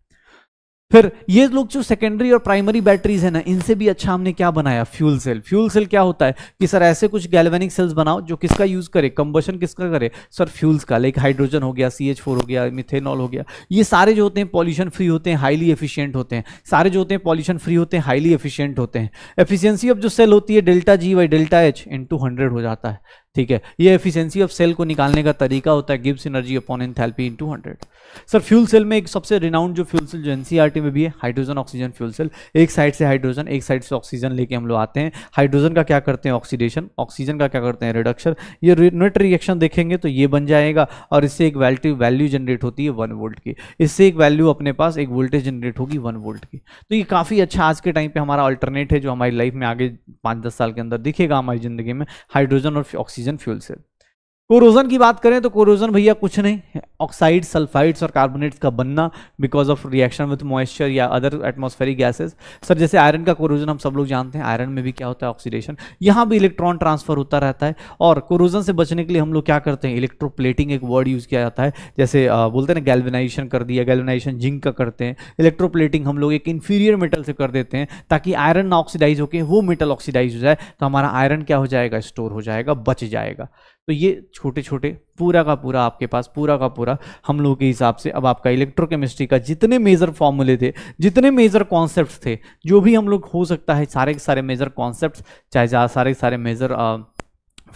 फिर ये लोग जो सेकेंडरी और प्राइमरी बैटरीज है ना इनसे भी अच्छा हमने क्या बनाया फ्यूल सेल फ्यूल सेल क्या होता है कि सर ऐसे कुछ गैल्वेनिक सेल्स बनाओ जो किसका यूज करे कंबशन किसका करे सर फ्यूल्स का लाइक हाइड्रोजन हो गया सी हो गया मिथेनॉल हो गया ये सारे जो होते हैं पॉल्यूशन फ्री होते हैं हाईली एफिशियंट होते हैं सारे जो होते हैं पॉल्यूशन फ्री होते हैं हाईली एफिशियंट होते हैं एफिशियंसी ऑफ जो सेल होती है delta G Y delta H in हो जाता है ठीक है ये एफिशिएंसी ऑफ सेल को निकालने का तरीका होता है gives energy upon enthalpy in hundred sir fuel cell में एक सबसे रिनाउंड जो फ्यूल सेल जो एनसीईआरटी e में भी है हाइड्रोजन ऑक्सीजन फ्यूल सेल एक साइड से हाइड्रोजन एक साइड से ऑक्सीजन लेके हम लोग आते हैं हाइड्रोजन का क्या करते हैं ऑक्सीडेशन ऑक्सीजन का क्या करते हैं रिडक्शन ये नेट रिएक्शन देखेंगे तो ये बन जाएगा और इससे एक वैल्यू वैल्यू जनरेट होती है वन वोल्ट की इससे एक वैल्यू अपने पास एक वोल्टेज जनरेट होगी वन वोल्ट की तो ये काफ़ी अच्छा आज के टाइम पर हमारा अल्टरनेट है जो हमारी लाइफ में आगे पाँच दस साल के अंदर दिखेगा हमारी जिंदगी में हाइड्रोजन और oxygen oxygen fuel cell corrosion की बात करें तो कोरोजन भैया कुछ नहीं ऑक्साइड सल्फाइड्स और कार्बोनेट्स का बनना because of reaction with moisture या अदर एटमोस्फेरिक गैसेस सर जैसे आयरन का कोरोजन हम सब लोग जानते हैं आयरन में भी क्या होता है ऑक्सीडेशन यहाँ भी इलेक्ट्रॉन ट्रांसफर होता रहता है और कोरोजन से बचने के लिए हम लोग क्या करते हैं इलेक्ट्रोप्लेटिंग एक वर्ड यूज़ किया जाता है जैसे बोलते हैं ना गैल्वेनाइजेशन कर दिया गैल्वेनाइजेशन जिंक का करते हैं इलेक्ट्रोप्लेटिंग हम लोग एक इन्फीरियर मेटल से कर देते हैं ताकि आयरन ना ऑक्सीडाइज होकर वो मेटल ऑक्सीडाइज हो जाए तो हमारा आयरन क्या हो जाएगा स्टोर हो जाएगा बच जाएगा तो ये छोटे छोटे पूरा का पूरा आपके पास पूरा का पूरा हम लोगों के हिसाब से अब आपका इलेक्ट्रोकेमिस्ट्री का जितने मेजर फॉर्मूले थे जितने मेजर कॉन्सेप्ट थे जो भी हम लोग हो सकता है सारे के सारे मेजर कॉन्सेप्ट चाहे सारे के सारे मेजर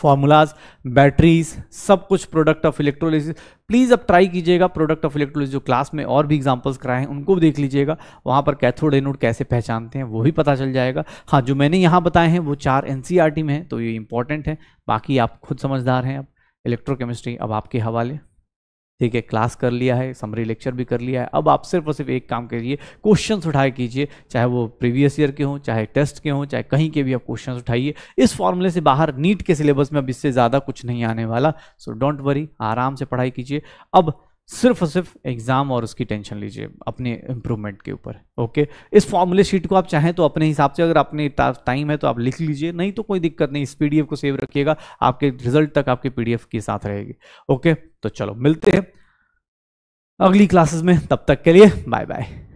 फार्मूलाज बैटरीज सब कुछ प्रोडक्ट ऑफ इलेक्ट्रोलिसिस प्लीज़ अब ट्राई कीजिएगा प्रोडक्ट ऑफ इलेक्ट्रोलिस जो क्लास में और भी एग्जांपल्स कराए हैं उनको देख लीजिएगा वहाँ पर कैथोड एनोड कैसे पहचानते हैं वो भी पता चल जाएगा हाँ जो मैंने यहाँ बताए हैं वो चार एन e में हैं तो ये इंपॉर्टेंट है बाकी आप खुद समझदार हैं अब इलेक्ट्रोकेमिस्ट्री अब आपके हवाले ठीक है क्लास कर लिया है समरी लेक्चर भी कर लिया है अब आप सिर्फ और सिर्फ एक काम करिए क्वेश्चंस उठाए कीजिए चाहे वो प्रीवियस ईयर के हों चाहे टेस्ट के हों चाहे कहीं के भी आप क्वेश्चंस उठाइए इस फॉर्मूले से बाहर नीट के सिलेबस में अब इससे ज़्यादा कुछ नहीं आने वाला सो डोंट वरी आराम से पढ़ाई कीजिए अब सिर्फ और सिर्फ एग्ज़ाम और उसकी टेंशन लीजिए अपने इंप्रूवमेंट के ऊपर ओके इस फॉर्मूले शीट को आप चाहें तो अपने हिसाब से अगर अपने टाइम है तो आप लिख लीजिए नहीं तो कोई दिक्कत नहीं इस पीडीएफ को सेव रखिएगा आपके रिजल्ट तक आपके पीडीएफ के साथ रहेगी ओके तो चलो मिलते हैं अगली क्लासेस में तब तक के लिए बाय बाय